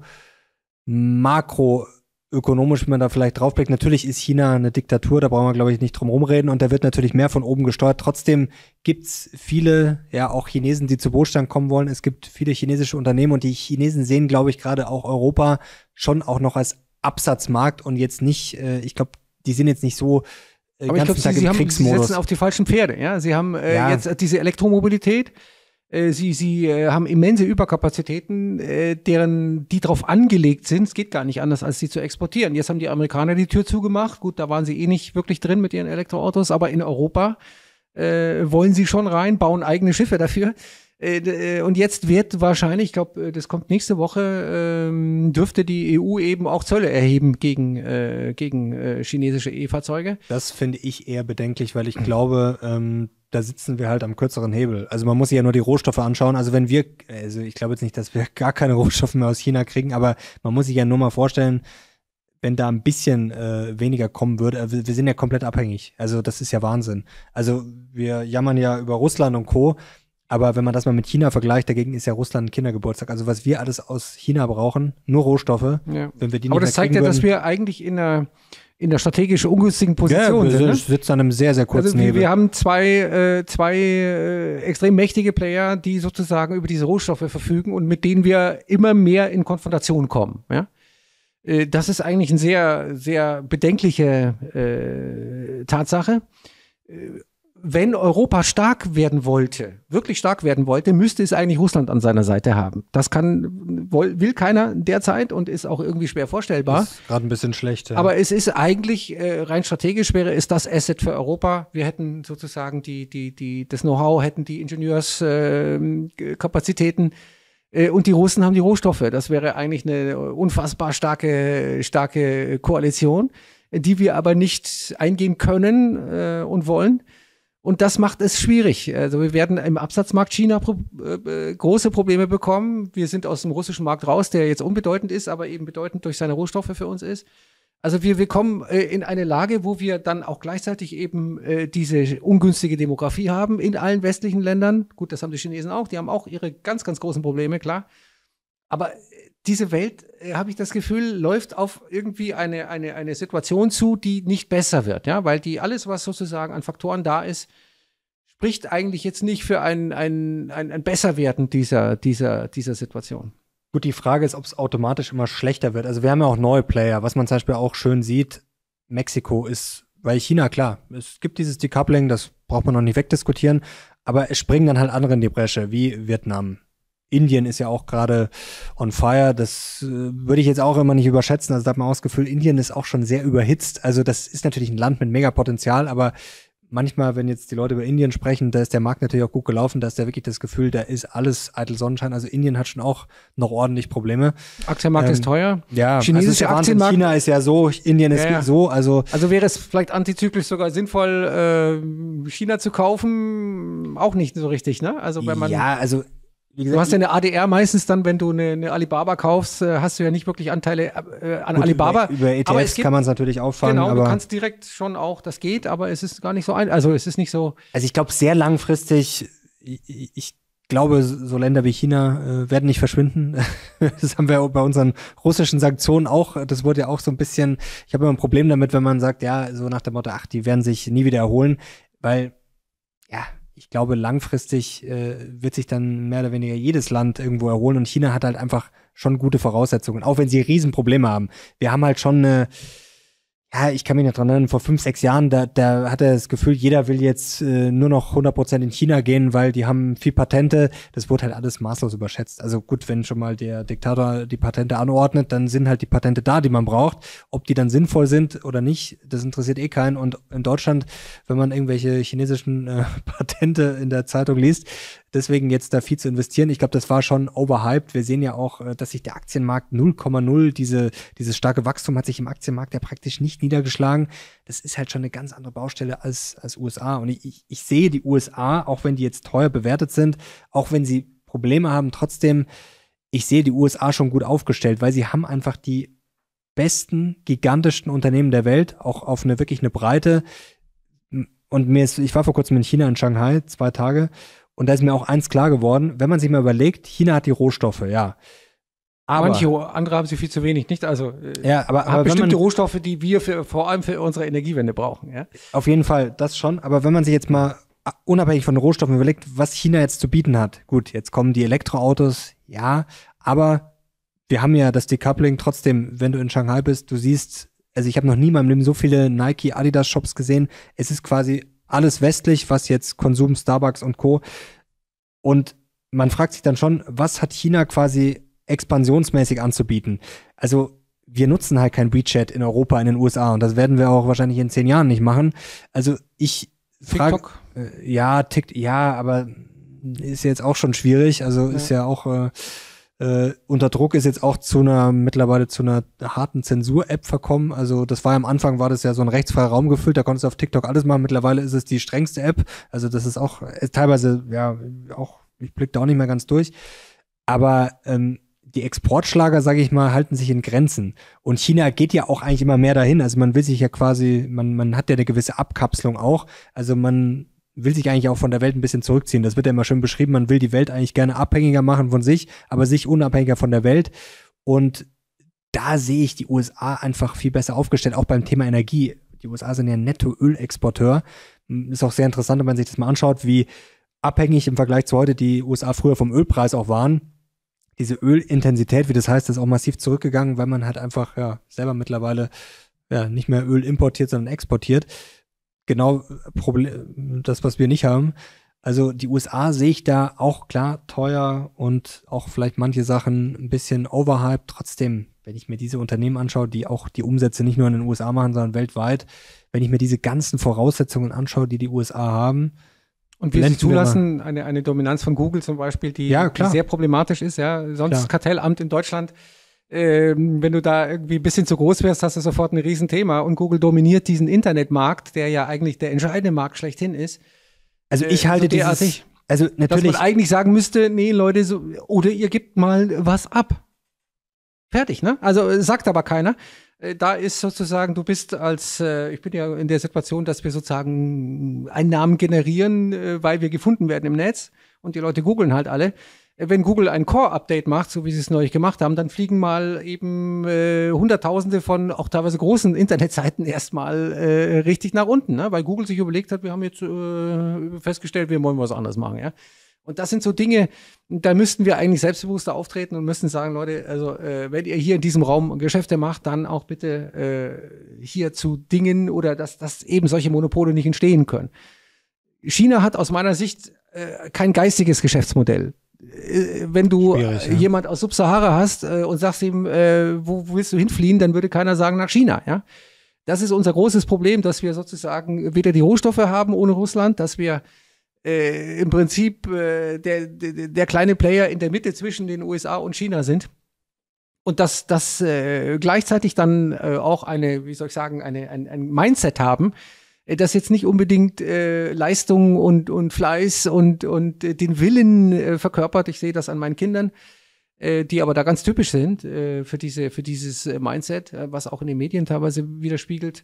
S2: makroökonomisch, wenn man da vielleicht draufblickt. Natürlich ist China eine Diktatur, da brauchen wir, glaube ich, nicht drum rumreden und da wird natürlich mehr von oben gesteuert. Trotzdem gibt es viele, ja auch Chinesen, die zu Wohlstand kommen wollen. Es gibt viele chinesische Unternehmen und die Chinesen sehen, glaube ich, gerade auch Europa schon auch noch als Absatzmarkt und jetzt nicht, äh, ich glaube, die sind jetzt nicht so äh, aber ich glaube, sie, sie haben, Sie setzen auf
S1: die falschen Pferde. Ja? Sie haben äh, ja. jetzt diese Elektromobilität. Äh, sie, sie äh, haben immense Überkapazitäten, äh, deren die darauf angelegt sind. Es geht gar nicht anders, als sie zu exportieren. Jetzt haben die Amerikaner die Tür zugemacht. Gut, da waren sie eh nicht wirklich drin mit ihren Elektroautos, aber in Europa äh, wollen sie schon rein, bauen eigene Schiffe dafür. Äh, äh, und jetzt wird wahrscheinlich, ich glaube, äh, das kommt nächste Woche, ähm, dürfte die
S2: EU eben auch Zölle erheben gegen, gegen chinesische E-Fahrzeuge. Das finde ich eher bedenklich, weil ich glaube, ähm da sitzen wir halt am kürzeren Hebel. Also man muss sich ja nur die Rohstoffe anschauen. Also wenn wir, also ich glaube jetzt nicht, dass wir gar keine Rohstoffe mehr aus China kriegen, aber man muss sich ja nur mal vorstellen, wenn da ein bisschen äh, weniger kommen würde, wir sind ja komplett abhängig. Also das ist ja Wahnsinn. Also wir jammern ja über Russland und Co. Aber wenn man das mal mit China vergleicht, dagegen ist ja Russland ein Kindergeburtstag. Also was wir alles aus China brauchen, nur Rohstoffe, ja. wenn wir die nicht Aber das zeigt ja, dass wir
S1: eigentlich in einer in der strategisch ungünstigen Position ja, sind. Ne?
S2: sitzt an einem sehr, sehr kurzen also, wir, Wir
S1: haben zwei, äh, zwei äh, extrem mächtige Player, die sozusagen über diese Rohstoffe verfügen und mit denen wir immer mehr in Konfrontation kommen. Ja? Äh, das ist eigentlich eine sehr, sehr bedenkliche äh, Tatsache. Äh, wenn Europa stark werden wollte, wirklich stark werden wollte, müsste es eigentlich Russland an seiner Seite haben. Das kann, will keiner derzeit und ist auch irgendwie schwer vorstellbar. Ist
S2: gerade ein bisschen schlecht. Ja. Aber
S1: es ist eigentlich, äh, rein strategisch wäre es das Asset für Europa. Wir hätten sozusagen die, die, die, das Know-how, hätten die Ingenieurskapazitäten. Ähm, äh, und die Russen haben die Rohstoffe. Das wäre eigentlich eine unfassbar starke, starke Koalition, die wir aber nicht eingehen können äh, und wollen. Und das macht es schwierig. Also wir werden im Absatzmarkt China pro, äh, äh, große Probleme bekommen. Wir sind aus dem russischen Markt raus, der jetzt unbedeutend ist, aber eben bedeutend durch seine Rohstoffe für uns ist. Also wir, wir kommen äh, in eine Lage, wo wir dann auch gleichzeitig eben äh, diese ungünstige Demografie haben in allen westlichen Ländern. Gut, das haben die Chinesen auch. Die haben auch ihre ganz, ganz großen Probleme, klar. Aber äh, diese Welt, äh, habe ich das Gefühl, läuft auf irgendwie eine, eine, eine Situation zu, die nicht besser wird, ja, weil die alles, was sozusagen an Faktoren da ist, spricht eigentlich jetzt nicht für ein, ein, ein, ein
S2: Besserwerden dieser, dieser, dieser Situation. Gut, die Frage ist, ob es automatisch immer schlechter wird. Also wir haben ja auch neue Player, was man zum Beispiel auch schön sieht, Mexiko ist, weil China, klar, es gibt dieses Decoupling, das braucht man noch nicht wegdiskutieren, aber es springen dann halt andere in die Bresche, wie Vietnam, Indien ist ja auch gerade on fire. Das äh, würde ich jetzt auch immer nicht überschätzen. Also da hat man auch das Gefühl, Indien ist auch schon sehr überhitzt. Also das ist natürlich ein Land mit Megapotenzial, aber manchmal, wenn jetzt die Leute über Indien sprechen, da ist der Markt natürlich auch gut gelaufen, da ist ja wirklich das Gefühl, da ist alles eitel Sonnenschein. Also Indien hat schon auch noch ordentlich Probleme. Aktienmarkt ähm, ist teuer. Ja, also chinesischer also Aktienmarkt. China ist ja so, Indien ist ja. so. Also, also wäre es vielleicht antizyklisch sogar
S1: sinnvoll, äh, China zu kaufen? Auch nicht so richtig, ne? Also wenn man. Ja, also wie Gesagt, du hast ja eine ADR meistens dann, wenn du eine, eine Alibaba kaufst, äh, hast du ja nicht wirklich Anteile äh, äh an Gut, Alibaba. E- über, über ETFs e gibt, kann man es natürlich auffangen. Genau, aber du kannst direkt schon auch, das geht, aber
S2: es ist gar nicht so ein, also es ist nicht so. Also ich glaube, sehr langfristig, ich, ich glaube, so Länder wie China äh, werden nicht verschwinden. das haben wir bei unseren russischen Sanktionen auch, das wurde ja auch so ein bisschen, ich habe immer ein Problem damit, wenn man sagt, ja, so nach dem Motto, ach, die werden sich nie wieder erholen, weil ich glaube, langfristig äh, wird sich dann mehr oder weniger jedes Land irgendwo erholen und China hat halt einfach schon gute Voraussetzungen, auch wenn sie Riesenprobleme haben. Wir haben halt schon eine ja, ich kann mich noch dran erinnern, vor fünf, sechs Jahren, da, da hatte das Gefühl, jeder will jetzt äh, nur noch 100% in China gehen, weil die haben viel Patente. Das wurde halt alles maßlos überschätzt. Also gut, wenn schon mal der Diktator die Patente anordnet, dann sind halt die Patente da, die man braucht. Ob die dann sinnvoll sind oder nicht, das interessiert eh keinen. Und in Deutschland, wenn man irgendwelche chinesischen äh, Patente in der Zeitung liest, deswegen jetzt da viel zu investieren. Ich glaube, das war schon overhyped. Wir sehen ja auch, äh, dass sich der Aktienmarkt 0,0, diese, dieses starke Wachstum hat sich im Aktienmarkt ja praktisch nicht niedergeschlagen. Das ist halt schon eine ganz andere Baustelle als, als USA. Und ich, ich, ich sehe die USA, auch wenn die jetzt teuer bewertet sind, auch wenn sie Probleme haben, trotzdem, ich sehe die USA schon gut aufgestellt, weil sie haben einfach die besten, gigantischsten Unternehmen der Welt, auch auf eine wirklich eine Breite. Und mir ist, ich war vor kurzem in China, in Shanghai, zwei Tage. Und da ist mir auch eins klar geworden, wenn man sich mal überlegt, China hat die Rohstoffe, ja. Aber, Manche
S1: andere haben sie viel zu wenig, nicht? Also äh, ja, aber, aber bestimmte man,
S2: Rohstoffe, die wir für, vor allem für unsere Energiewende brauchen. Ja? Auf jeden Fall, das schon. Aber wenn man sich jetzt mal unabhängig von Rohstoffen überlegt, was China jetzt zu bieten hat. Gut, jetzt kommen die Elektroautos, ja, aber wir haben ja das Decoupling trotzdem, wenn du in Shanghai bist, du siehst, also ich habe noch nie in meinem Leben so viele Nike, Adidas Shops gesehen. Es ist quasi alles westlich, was jetzt Konsum, Starbucks und Co. Und man fragt sich dann schon, was hat China quasi expansionsmäßig anzubieten. Also wir nutzen halt kein WeChat in Europa, in den USA und das werden wir auch wahrscheinlich in zehn Jahren nicht machen. Also ich frage, äh, ja, TikTok, ja, aber ist jetzt auch schon schwierig. Also ja. ist ja auch äh, äh, unter Druck ist jetzt auch zu einer mittlerweile zu einer harten Zensur-App verkommen. Also das war am Anfang war das ja so ein rechtsfreier Raum gefüllt, da konntest du auf TikTok alles machen. Mittlerweile ist es die strengste App. Also das ist auch ist äh, teilweise ja auch ich blicke da auch nicht mehr ganz durch. Aber ähm, die Exportschlager, sage ich mal, halten sich in Grenzen. Und China geht ja auch eigentlich immer mehr dahin. Also man will sich ja quasi, man, man hat ja eine gewisse Abkapselung auch. Also man will sich eigentlich auch von der Welt ein bisschen zurückziehen. Das wird ja immer schön beschrieben. Man will die Welt eigentlich gerne abhängiger machen von sich, aber sich unabhängiger von der Welt. Und da sehe ich die USA einfach viel besser aufgestellt, auch beim Thema Energie. Die USA sind ja Netto-Ölexporteur. Ist auch sehr interessant, wenn man sich das mal anschaut, wie abhängig im Vergleich zu heute die USA früher vom Ölpreis auch waren diese Ölintensität, wie das heißt, ist auch massiv zurückgegangen, weil man halt einfach ja selber mittlerweile ja, nicht mehr Öl importiert, sondern exportiert. Genau das, was wir nicht haben. Also die USA sehe ich da auch klar teuer und auch vielleicht manche Sachen ein bisschen overhyped. Trotzdem, wenn ich mir diese Unternehmen anschaue, die auch die Umsätze nicht nur in den USA machen, sondern weltweit, wenn ich mir diese ganzen Voraussetzungen anschaue, die die USA haben, und wir zulassen
S1: wir eine, eine Dominanz von Google zum Beispiel, die, ja, die sehr problematisch ist. Ja, sonst klar. Kartellamt in Deutschland. Ähm, wenn du da irgendwie ein bisschen zu groß wärst, hast du sofort ein Riesenthema. Und Google dominiert diesen Internetmarkt, der ja eigentlich der entscheidende Markt schlechthin ist. Also äh, ich halte äh, so dieses, ich, also natürlich, dass man eigentlich sagen müsste, nee, Leute, so, oder ihr gebt mal was ab. Fertig, ne? Also sagt aber keiner. Äh, da ist sozusagen, du bist als, äh, ich bin ja in der Situation, dass wir sozusagen Einnahmen generieren, äh, weil wir gefunden werden im Netz und die Leute googeln halt alle. Äh, wenn Google ein Core-Update macht, so wie sie es neulich gemacht haben, dann fliegen mal eben äh, Hunderttausende von auch teilweise großen Internetseiten erstmal äh, richtig nach unten, ne? weil Google sich überlegt hat, wir haben jetzt äh, festgestellt, wir wollen was anderes machen. Ja? Und das sind so Dinge, da müssten wir eigentlich selbstbewusster auftreten und müssten sagen, Leute, also äh, wenn ihr hier in diesem Raum Geschäfte macht, dann auch bitte äh, hier zu Dingen oder dass, dass eben solche Monopole nicht entstehen können. China hat aus meiner Sicht äh, kein geistiges Geschäftsmodell. Äh, wenn du ja. jemand aus Subsahara hast äh, und sagst ihm, wo, äh, wo willst du hinfliehen, dann würde keiner sagen nach China, ja. Das ist unser großes Problem, dass wir sozusagen weder die Rohstoffe haben ohne Russland, dass wir äh, im Prinzip äh, der, der, der, kleine Player in der Mitte zwischen den USA und China sind. Und dass das äh, gleichzeitig dann äh, auch eine, wie soll ich sagen, eine, ein, ein Mindset haben, äh, das jetzt nicht unbedingt äh, Leistung und, und Fleiß und, und den Willen verkörpert. Ich sehe das an meinen Kindern die aber da ganz typisch sind für, diese, für dieses Mindset, was auch in den Medien teilweise widerspiegelt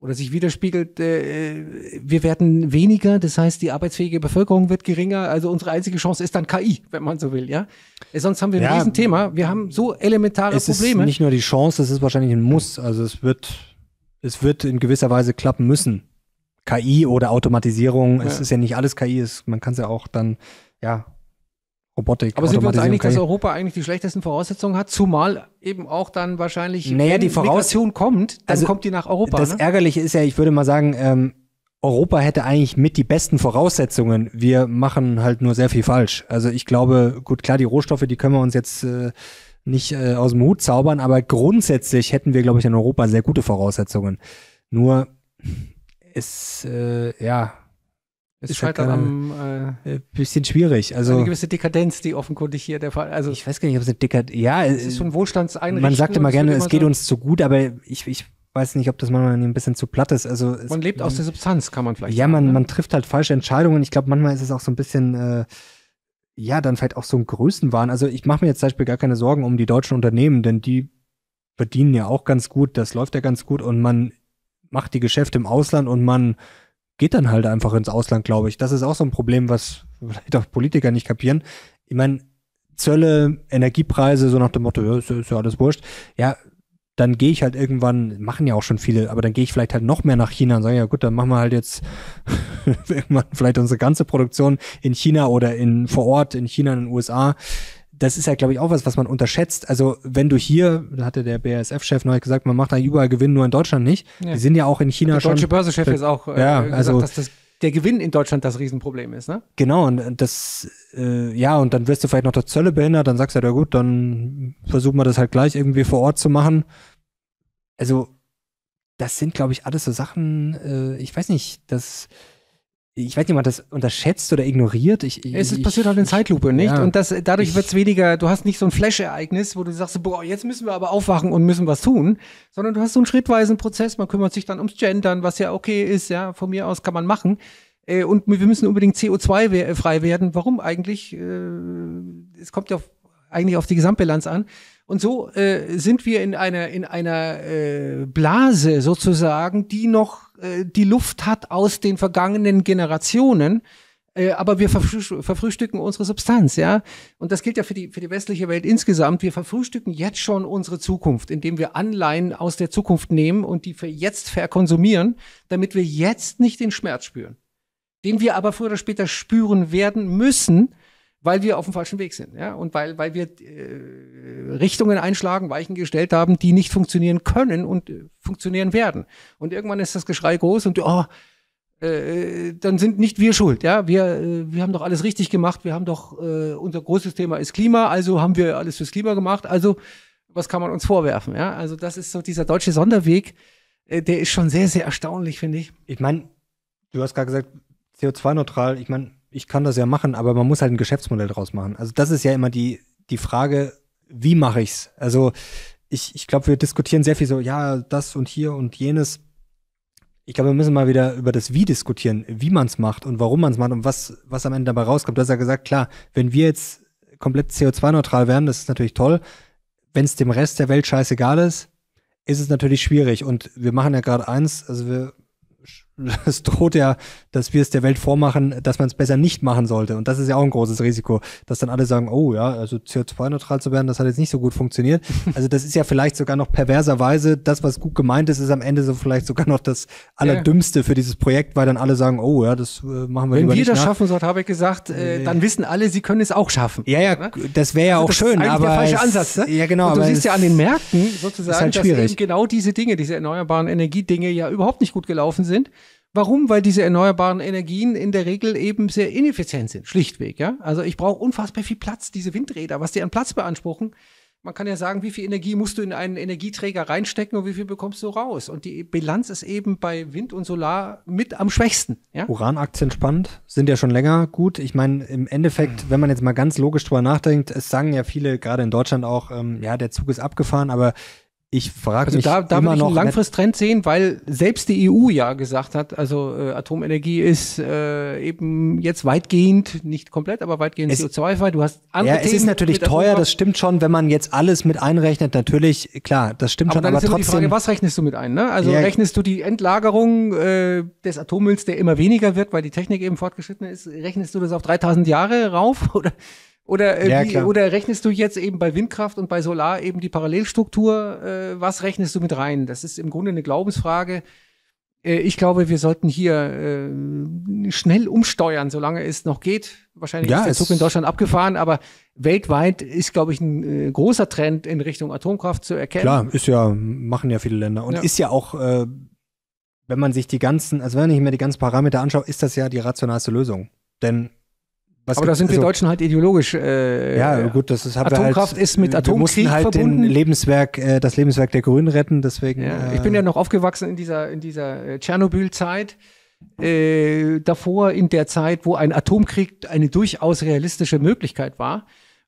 S1: oder sich widerspiegelt, äh, wir werden weniger, das heißt, die arbeitsfähige Bevölkerung wird geringer. Also unsere einzige Chance ist dann KI, wenn man so will, ja. Äh, sonst haben wir ein ja, Riesenthema. Wir haben so elementare es Probleme. Es ist nicht
S2: nur die Chance, es ist wahrscheinlich ein Muss. Also es wird, es wird in gewisser Weise klappen müssen. KI oder Automatisierung, ja. es ist ja nicht alles KI, es, man kann es ja auch dann, ja, Robotik. Aber sind wir uns einig, dass
S1: Europa eigentlich die schlechtesten Voraussetzungen hat, zumal eben auch dann wahrscheinlich, naja, wenn die Voraus
S2: kommt, dann also kommt die nach Europa. Das ne? Ärgerliche ist ja, ich würde mal sagen, ähm, Europa hätte eigentlich mit die besten Voraussetzungen. Wir machen halt nur sehr viel falsch. Also ich glaube, gut, klar, die Rohstoffe, die können wir uns jetzt äh, nicht äh, aus dem Hut zaubern, aber grundsätzlich hätten wir, glaube ich, in Europa sehr gute Voraussetzungen. Nur ist, äh,
S1: ja, es ist scheitert ja am äh, äh,
S2: bisschen schwierig. Also eine
S1: gewisse Dekadenz, die offenkundig hier der Fall. Also ich weiß gar nicht, ob es eine Dekadenz. Ja, es äh, ist schon Wohlstandseinrichtung. Man sagt immer gerne, es so geht
S2: uns zu gut, aber ich, ich weiß nicht, ob das manchmal ein bisschen zu platt ist. Also man lebt man, aus der Substanz, kann man vielleicht. Ja, sagen, man, ne? man trifft halt falsche Entscheidungen. Ich glaube, manchmal ist es auch so ein bisschen äh, ja, dann vielleicht auch so ein Größenwahn. Also ich mache mir jetzt zum Beispiel gar keine Sorgen um die deutschen Unternehmen, denn die verdienen ja auch ganz gut, das läuft ja ganz gut und man macht die Geschäfte im Ausland und man geht dann halt einfach ins Ausland, glaube ich. Das ist auch so ein Problem, was vielleicht auch Politiker nicht kapieren. Ich meine, Zölle, Energiepreise, so nach dem Motto, ja, ist, ist ja alles wurscht. Ja, dann gehe ich halt irgendwann, machen ja auch schon viele, aber dann gehe ich vielleicht halt noch mehr nach China und sage, ja gut, dann machen wir halt jetzt irgendwann vielleicht unsere ganze Produktion in China oder in vor Ort in China, in den USA das ist ja, glaube ich, auch was, was man unterschätzt. Also, wenn du hier, da hatte der BASF-Chef neulich gesagt, man macht da überall Gewinn, nur in Deutschland nicht. Ja. Die sind ja auch in China der schon. Der deutsche Börsechef ist auch äh, ja, gesagt, also, dass das
S1: der Gewinn in Deutschland das Riesenproblem ist, ne?
S2: Genau, und äh, das, äh, ja, und dann wirst du vielleicht noch durch Zölle behindert, dann sagst du ja, gut, dann versuchen wir das halt gleich irgendwie vor Ort zu machen. Also, das sind, glaube ich, alles so Sachen, äh, ich weiß nicht, das ich weiß nicht, ob man das unterschätzt oder ignoriert. Ich, es ist passiert halt in Zeitlupe, nicht? Ja. Und
S1: das, dadurch wird es weniger, du hast nicht so ein Flash-Ereignis, wo du sagst, boah, jetzt müssen wir aber aufwachen und müssen was tun, sondern du hast so einen schrittweisen Prozess, man kümmert sich dann ums Gendern, was ja okay ist, ja, von mir aus kann man machen. Äh, und wir müssen unbedingt CO2-frei äh, werden. Warum eigentlich? Äh, es kommt ja eigentlich auf die Gesamtbilanz an. Und so sind wir in einer, in einer Blase sozusagen, die noch äh, die Luft hat aus den vergangenen Generationen. Äh, aber wir verfrüh verfrühstücken unsere Substanz, ja. Und das gilt ja für die, für die westliche Welt insgesamt. Wir verfrühstücken jetzt schon unsere Zukunft, indem wir Anleihen aus der Zukunft nehmen und die für jetzt verkonsumieren, damit wir jetzt nicht den Schmerz spüren. Den wir aber früher oder später spüren werden müssen, weil wir auf dem falschen Weg sind, ja, und weil, weil wir äh, Richtungen einschlagen, Weichen gestellt haben, die nicht funktionieren können und äh, funktionieren werden. Und irgendwann ist das Geschrei groß und oh, äh, dann sind nicht wir schuld, ja. Wir, äh, wir haben doch alles richtig gemacht, wir haben doch, äh, unser großes Thema ist Klima, also haben wir alles fürs Klima gemacht, also was kann man uns vorwerfen, ja? Also, das
S2: ist so dieser deutsche Sonderweg, äh, der ist schon sehr, sehr erstaunlich, finde ich. Ich meine, du hast gerade gesagt, CO2-neutral, ich meine, ich kann das ja machen, aber man muss halt ein Geschäftsmodell draus machen. Also das ist ja immer die, die Frage, wie mache ich es? Also ich, ich glaube, wir diskutieren sehr viel so, ja, das und hier und jenes. Ich glaube, wir müssen mal wieder über das Wie diskutieren, wie man es macht und warum man es macht und was, was am Ende dabei rauskommt. Du hast ja gesagt, klar, wenn wir jetzt komplett CO2-neutral wären, das ist natürlich toll. Wenn es dem Rest der Welt scheißegal ist, ist es natürlich schwierig. Und wir machen ja gerade eins, also wir es droht ja, dass wir es der Welt vormachen, dass man es besser nicht machen sollte. Und das ist ja auch ein großes Risiko, dass dann alle sagen, oh ja, also CO2-neutral zu werden, das hat jetzt nicht so gut funktioniert. Also das ist ja vielleicht sogar noch perverserweise, das, was gut gemeint ist, ist am Ende so vielleicht sogar noch das Allerdümmste für dieses Projekt, weil dann alle sagen, oh ja, das äh, machen wir Wenn lieber wir nicht das nach. schaffen,
S1: so habe ich gesagt, äh, dann wissen alle, sie können es auch schaffen. Ja,
S2: ja, ne? das wäre ja also auch das schön. Ist aber der falsche Ansatz.
S1: Ne? Ja, genau. Und du siehst ja an den Märkten sozusagen, halt dass eben genau diese Dinge, diese erneuerbaren Energiedinge ja überhaupt nicht gut gelaufen sind. Warum? Weil diese erneuerbaren Energien in der Regel eben sehr ineffizient sind, schlichtweg. Ja? Also ich brauche unfassbar viel Platz, diese Windräder, was die an Platz beanspruchen. Man kann ja sagen, wie viel Energie musst du in einen Energieträger reinstecken und wie viel bekommst du raus. Und die Bilanz ist eben bei Wind und Solar mit am schwächsten.
S2: Ja? Uranaktien spannend, sind ja schon länger gut. Ich meine, im Endeffekt, wenn man jetzt mal ganz logisch drüber nachdenkt, es sagen ja viele, gerade in Deutschland auch, ähm, ja, der Zug ist abgefahren, aber ich frage also mich da, da immer will ich einen Langfristtrend
S1: sehen, weil selbst die EU ja gesagt hat, also äh, Atomenergie ist äh, eben jetzt weitgehend, nicht komplett, aber weitgehend CO2-frei. Du hast andere Ja, es ist natürlich teuer, das
S2: stimmt schon, wenn man jetzt alles mit einrechnet, natürlich, klar, das stimmt aber schon, aber trotzdem. Die Frage, was
S1: rechnest du mit ein? Ne? Also ja, rechnest du die Endlagerung äh, des Atommülls, der immer weniger wird, weil die Technik eben fortgeschritten ist, rechnest du das auf 3000 Jahre rauf oder oder, äh, ja, wie, oder rechnest du jetzt eben bei Windkraft und bei Solar eben die Parallelstruktur? Äh, was rechnest du mit rein? Das ist im Grunde eine Glaubensfrage. Äh, ich glaube, wir sollten hier äh, schnell umsteuern, solange es noch geht. Wahrscheinlich ja, ist der Zug in Deutschland abgefahren, aber weltweit ist, glaube ich, ein äh, großer Trend in Richtung Atomkraft zu erkennen. Klar,
S2: ist ja, machen ja viele Länder und ja. ist ja auch, äh, wenn man sich die ganzen, also wenn ich mir die ganzen Parameter anschaue, ist das ja die rationalste Lösung. Denn was aber da sind wir so, also
S1: Deutschen halt ideologisch. Äh,
S2: ja, gut, das ist, haben halt Atomkraft halt, ist mit Atomkrieg wir halt verbunden. Den Lebenswerk, äh, das Lebenswerk der Grünen retten, deswegen. Ja, äh, ich bin
S1: ja noch aufgewachsen in dieser in dieser äh, Tschernobyl-Zeit. Äh, davor in der Zeit, wo ein Atomkrieg eine durchaus realistische Möglichkeit war.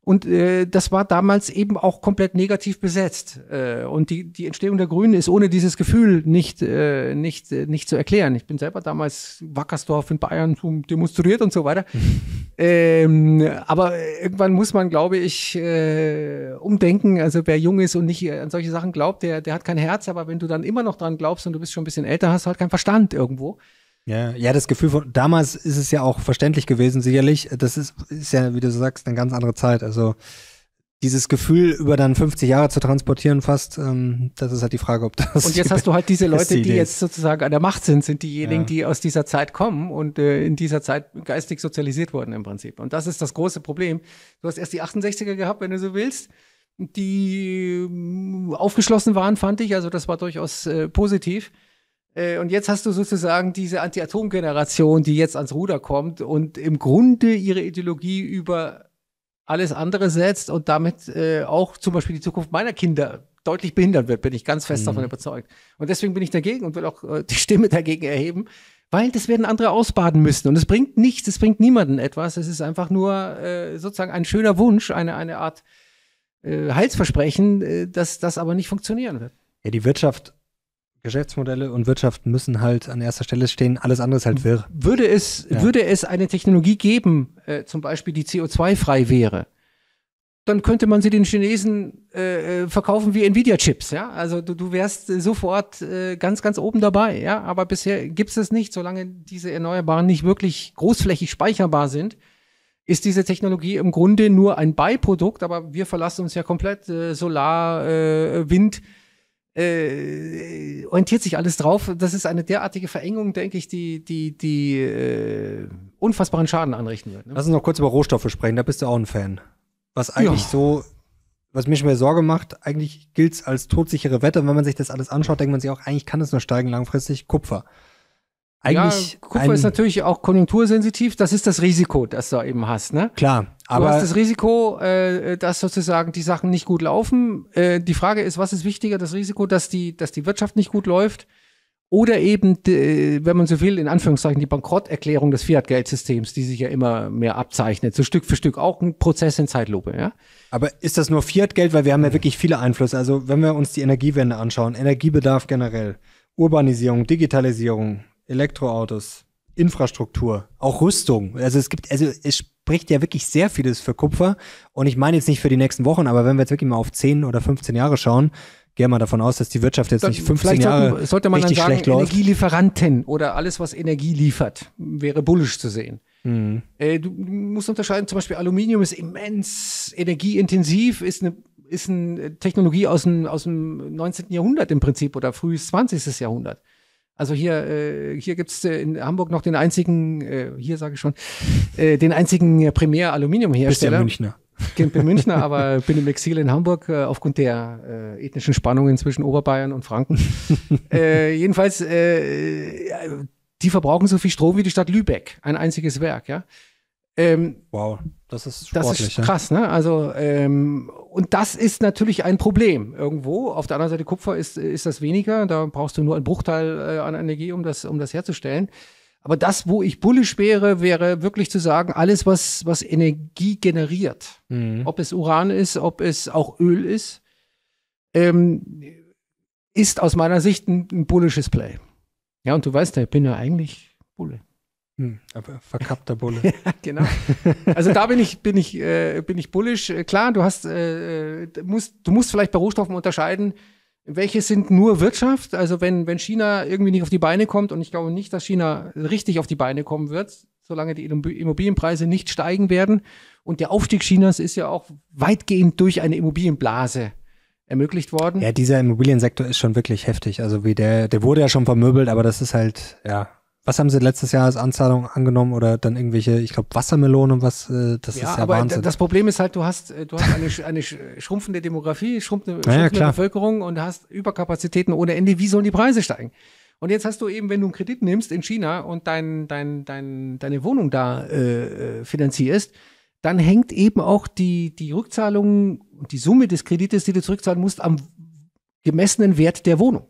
S1: Und äh, das war damals eben auch komplett negativ besetzt. Äh, und die, die Entstehung der Grünen ist ohne dieses Gefühl nicht, äh, nicht, äh, nicht zu erklären. Ich bin selber damals Wackersdorf in Bayern demonstriert und so weiter. ähm, aber irgendwann muss man, glaube ich, äh, umdenken. Also wer jung ist und nicht äh, an solche Sachen glaubt, der, der hat kein Herz. Aber wenn du dann immer noch dran glaubst und du bist schon ein bisschen älter,
S2: hast du halt keinen Verstand irgendwo. Ja, ja, das Gefühl von damals ist es ja auch verständlich gewesen, sicherlich. Das ist, ist ja, wie du sagst, eine ganz andere Zeit. Also dieses Gefühl über dann 50 Jahre zu transportieren fast, ähm, das ist halt die Frage, ob das. Und jetzt hast du halt diese Leute, die, die jetzt
S1: sozusagen an der Macht sind, sind diejenigen, ja. die aus dieser Zeit kommen und äh, in dieser Zeit geistig sozialisiert wurden im Prinzip. Und das ist das große Problem. Du hast erst die 68er gehabt, wenn du so willst, die äh, aufgeschlossen waren, fand ich. Also das war durchaus äh, positiv. Äh, und jetzt hast du sozusagen diese Anti-Atom-Generation, die jetzt ans Ruder kommt und im Grunde ihre Ideologie über alles andere setzt und damit äh, auch zum Beispiel die Zukunft meiner Kinder deutlich behindern wird, bin ich ganz fest mhm. davon überzeugt. Und deswegen bin ich dagegen und will auch äh, die Stimme dagegen erheben, weil das werden andere ausbaden müssen. Und es bringt nichts, es bringt niemanden etwas. Es ist einfach nur äh, sozusagen ein schöner Wunsch, eine, eine Art äh, Heilsversprechen, äh, dass das aber nicht funktionieren wird.
S2: Ja, die Wirtschaft Geschäftsmodelle und Wirtschaft müssen halt an erster Stelle stehen, alles andere ist halt wirr. Würde es, ja. würde es eine Technologie geben, äh, zum Beispiel die CO2-frei wäre,
S1: dann könnte man sie den Chinesen äh, äh, verkaufen wie Nvidia-Chips, ja. Also du, du wärst äh, sofort äh, ganz, ganz oben dabei, ja. Aber bisher gibt es es nicht, solange diese Erneuerbaren nicht wirklich großflächig speicherbar sind, ist diese Technologie im Grunde nur ein Beiprodukt, aber wir verlassen uns ja komplett äh, Solar, Wind, äh, orientiert sich alles drauf. Das ist eine derartige Verengung, denke ich, die, die, die äh, unfassbaren Schaden anrichten wird.
S2: Ne? Lass uns noch kurz über Rohstoffe sprechen, da bist du auch ein Fan. Was eigentlich ja. so, was mir schon mehr Sorge macht, eigentlich gilt es als todsichere Wette. Und wenn man sich das alles anschaut, denkt man sich auch, eigentlich kann es nur steigen langfristig. Kupfer eigentlich. Ja, Kupfer ist
S1: natürlich auch konjunktursensitiv. Das ist das Risiko, das du eben hast, ne? Klar. Aber du hast das Risiko, äh, dass sozusagen die Sachen nicht gut laufen. Äh, die Frage ist, was ist wichtiger? Das Risiko, dass die, dass die Wirtschaft nicht gut läuft oder eben, äh, wenn man so will, in Anführungszeichen die
S2: Bankrotterklärung des Fiat-Geldsystems, die sich ja immer mehr abzeichnet, so Stück für Stück, auch ein Prozess in Zeitlupe. Ja? Aber ist das nur Fiat-Geld? Weil wir haben ja wirklich viele Einflüsse. Also wenn wir uns die Energiewende anschauen, Energiebedarf generell, Urbanisierung, Digitalisierung, Elektroautos, Infrastruktur, auch Rüstung. Also es gibt, also es spricht ja wirklich sehr vieles für Kupfer. Und ich meine jetzt nicht für die nächsten Wochen, aber wenn wir jetzt wirklich mal auf 10 oder 15 Jahre schauen, gehe mal davon aus, dass die Wirtschaft jetzt dann nicht 15 Jahre sollten, sollte man richtig dann sagen, schlecht läuft.
S1: Energielieferanten oder alles, was Energie liefert, wäre bullisch zu sehen. Mhm. Äh, du musst unterscheiden, zum Beispiel Aluminium ist immens energieintensiv, ist eine ist eine äh, Technologie aus dem, aus dem 19. Jahrhundert im Prinzip oder frühes 20. Jahrhundert. Also hier, äh, hier gibt's äh, in Hamburg noch den einzigen, äh, hier sage ich schon, äh, den einzigen äh, Primär-Aluminiumhersteller. Bist ja Münchner. Ich bin Münchner, aber bin im Exil in Hamburg äh, aufgrund der äh, ethnischen Spannungen zwischen Oberbayern und Franken. äh, jedenfalls, äh, die verbrauchen so viel Strom wie die Stadt Lübeck, ein einziges Werk, ja. Ähm, wow, das ist sportlich. Das ist krass, ne? Also ähm, und das ist natürlich ein Problem irgendwo. Auf der anderen Seite Kupfer ist ist das weniger. Da brauchst du nur einen Bruchteil äh, an Energie, um das um das herzustellen. Aber das, wo ich bullisch wäre, wäre wirklich zu sagen, alles was was Energie generiert, mhm. ob es Uran ist, ob es auch Öl ist, ähm, ist aus meiner Sicht ein, ein bullisches Play. Ja, und du weißt ja, ich bin ja eigentlich Bulle.
S2: Hm. aber verkappter Bulle. ja,
S1: genau. Also da bin ich, bin ich, äh, bin ich bullisch. Äh, klar, du hast, äh, äh, musst, du musst vielleicht bei Rohstoffen unterscheiden, welche sind nur Wirtschaft. Also wenn, wenn China irgendwie nicht auf die Beine kommt, und ich glaube nicht, dass China richtig auf die Beine kommen wird, solange die Immobilienpreise nicht steigen werden. Und der Aufstieg Chinas ist ja
S2: auch weitgehend durch eine Immobilienblase ermöglicht worden. Ja, dieser Immobiliensektor ist schon wirklich heftig. Also wie der, der wurde ja schon vermöbelt, aber das ist halt, ja, was haben sie letztes Jahr als Anzahlung angenommen oder dann irgendwelche, ich glaube, Wassermelonen und was, äh, das ja, ist ja aber Wahnsinn. Das
S1: Problem ist halt, du hast, äh, du hast eine, eine schrumpfende Demografie, schrumpfende, schrumpfende ja, Bevölkerung und hast Überkapazitäten ohne Ende. Wie sollen die Preise steigen? Und jetzt hast du eben, wenn du einen Kredit nimmst in China und dein, dein, dein, deine Wohnung da äh, finanzierst, dann hängt eben auch die, die Rückzahlung, die Summe des Kredites, die du zurückzahlen musst, am gemessenen Wert der Wohnung.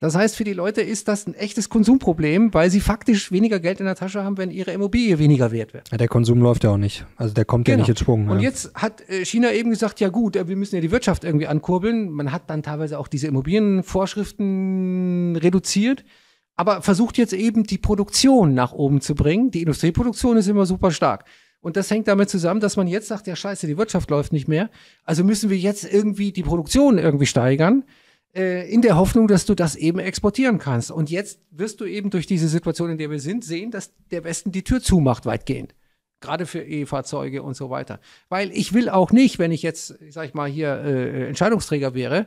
S1: Das heißt, für die Leute ist das ein echtes Konsumproblem, weil sie faktisch weniger Geld in der Tasche haben, wenn ihre Immobilie weniger wert wird.
S2: Ja, der Konsum läuft ja auch nicht. Also der kommt genau. ja nicht in Schwung. Und ja.
S1: jetzt hat äh, China eben gesagt, ja gut, äh, wir müssen ja die Wirtschaft irgendwie ankurbeln. Man hat dann teilweise auch diese Immobilienvorschriften reduziert, aber versucht jetzt eben die Produktion nach oben zu bringen. Die Industrieproduktion ist immer super stark. Und das hängt damit zusammen, dass man jetzt sagt, ja scheiße, die Wirtschaft läuft nicht mehr. Also müssen wir jetzt irgendwie die Produktion irgendwie steigern äh, in der Hoffnung, dass du das eben exportieren kannst. Und jetzt wirst du eben durch diese Situation, in der wir sind, sehen, dass der Westen die Tür zumacht weitgehend. Gerade für E-Fahrzeuge und so weiter. Weil ich will auch nicht, wenn ich jetzt, sag ich mal, hier äh, Entscheidungsträger wäre,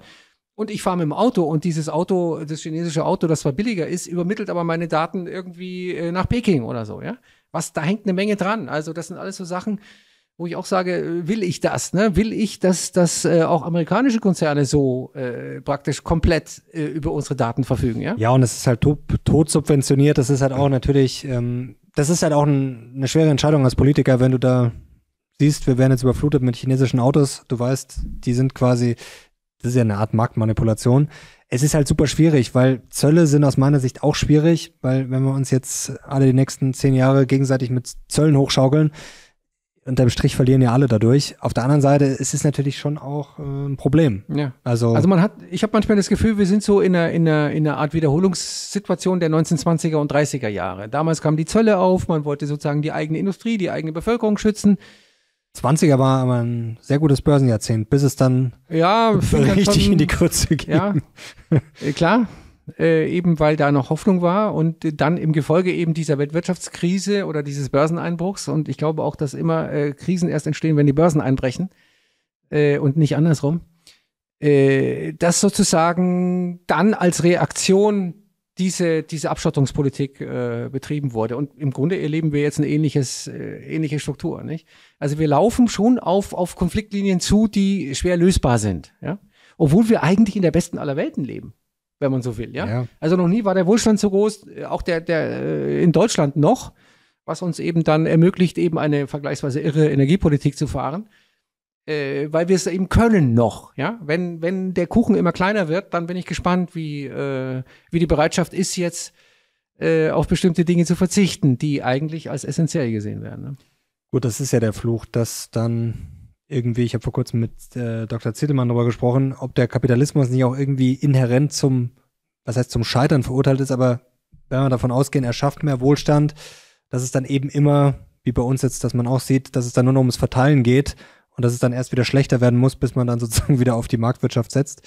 S1: und ich fahre mit dem Auto und dieses Auto, das chinesische Auto, das zwar billiger ist, übermittelt aber meine Daten irgendwie äh, nach Peking oder so, ja. Was, da hängt eine Menge dran. Also, das sind alles so Sachen, wo ich auch sage, äh, will ich das? Ne? Will ich, dass, dass äh, auch amerikanische Konzerne so äh, praktisch komplett
S2: äh, über unsere Daten verfügen? Ja, ja und es ist halt totsubventioniert. Das ist halt auch natürlich, ähm, das ist halt auch ein, eine schwere Entscheidung als Politiker, wenn du da siehst, wir werden jetzt überflutet mit chinesischen Autos. Du weißt, die sind quasi, das ist ja eine Art Marktmanipulation. Es ist halt super schwierig, weil Zölle sind aus meiner Sicht auch schwierig, weil wenn wir uns jetzt alle die nächsten zehn Jahre gegenseitig mit Zöllen hochschaukeln, unterm Strich verlieren ja alle dadurch. Auf der anderen Seite ist es natürlich schon auch äh, ein Problem. Ja. Also, also man hat,
S1: ich habe manchmal das Gefühl, wir sind so in einer, in, einer, in einer Art Wiederholungssituation der 1920er und 30er Jahre. Damals kamen die Zölle auf, man wollte sozusagen die eigene Industrie, die eigene Bevölkerung schützen.
S2: 20er war aber ein sehr gutes Börsenjahrzehnt, bis es dann ja, richtig dann schon, in die Kürze ging. Ja,
S1: äh, klar, äh, eben weil da noch Hoffnung war und dann im Gefolge eben dieser Weltwirtschaftskrise oder dieses Börseneinbruchs. Und ich glaube auch, dass immer äh, Krisen erst entstehen, wenn die Börsen einbrechen äh, und nicht andersrum. äh, dass sozusagen dann als Reaktion diese, diese Abschottungspolitik äh, betrieben wurde. Und im Grunde erleben wir jetzt eine ähnliches, äh, ähnliche Struktur. Nicht? Also wir laufen schon auf, auf Konfliktlinien zu, die schwer lösbar sind. Ja? Obwohl wir eigentlich in der besten aller Welten leben wenn man so will. Ja? ja? Also noch nie war der Wohlstand so groß, äh, auch der, der äh, in Deutschland noch, was uns eben dann ermöglicht, eben eine vergleichsweise irre Energiepolitik zu fahren. Äh, weil wir es eben können noch, ja. Wenn, wenn der Kuchen immer kleiner wird, dann bin ich gespannt, wie, äh, wie die Bereitschaft ist, jetzt äh, auf bestimmte Dinge zu verzichten,
S2: die eigentlich als essentiell gesehen werden. Ne? Gut, das ist ja der Fluch, dass dann irgendwie, ich habe vor kurzem mit äh, Dr. Zittelmann darüber gesprochen, ob der Kapitalismus nicht auch irgendwie inhärent zum, was heißt zum Scheitern verurteilt ist, aber wenn wir davon ausgehen, er schafft mehr Wohlstand, dass es dann eben immer, wie bei uns jetzt, dass man auch sieht, dass es dann nur noch ums Verteilen geht und dass es dann erst wieder schlechter werden muss, bis man dann sozusagen wieder auf die Marktwirtschaft setzt.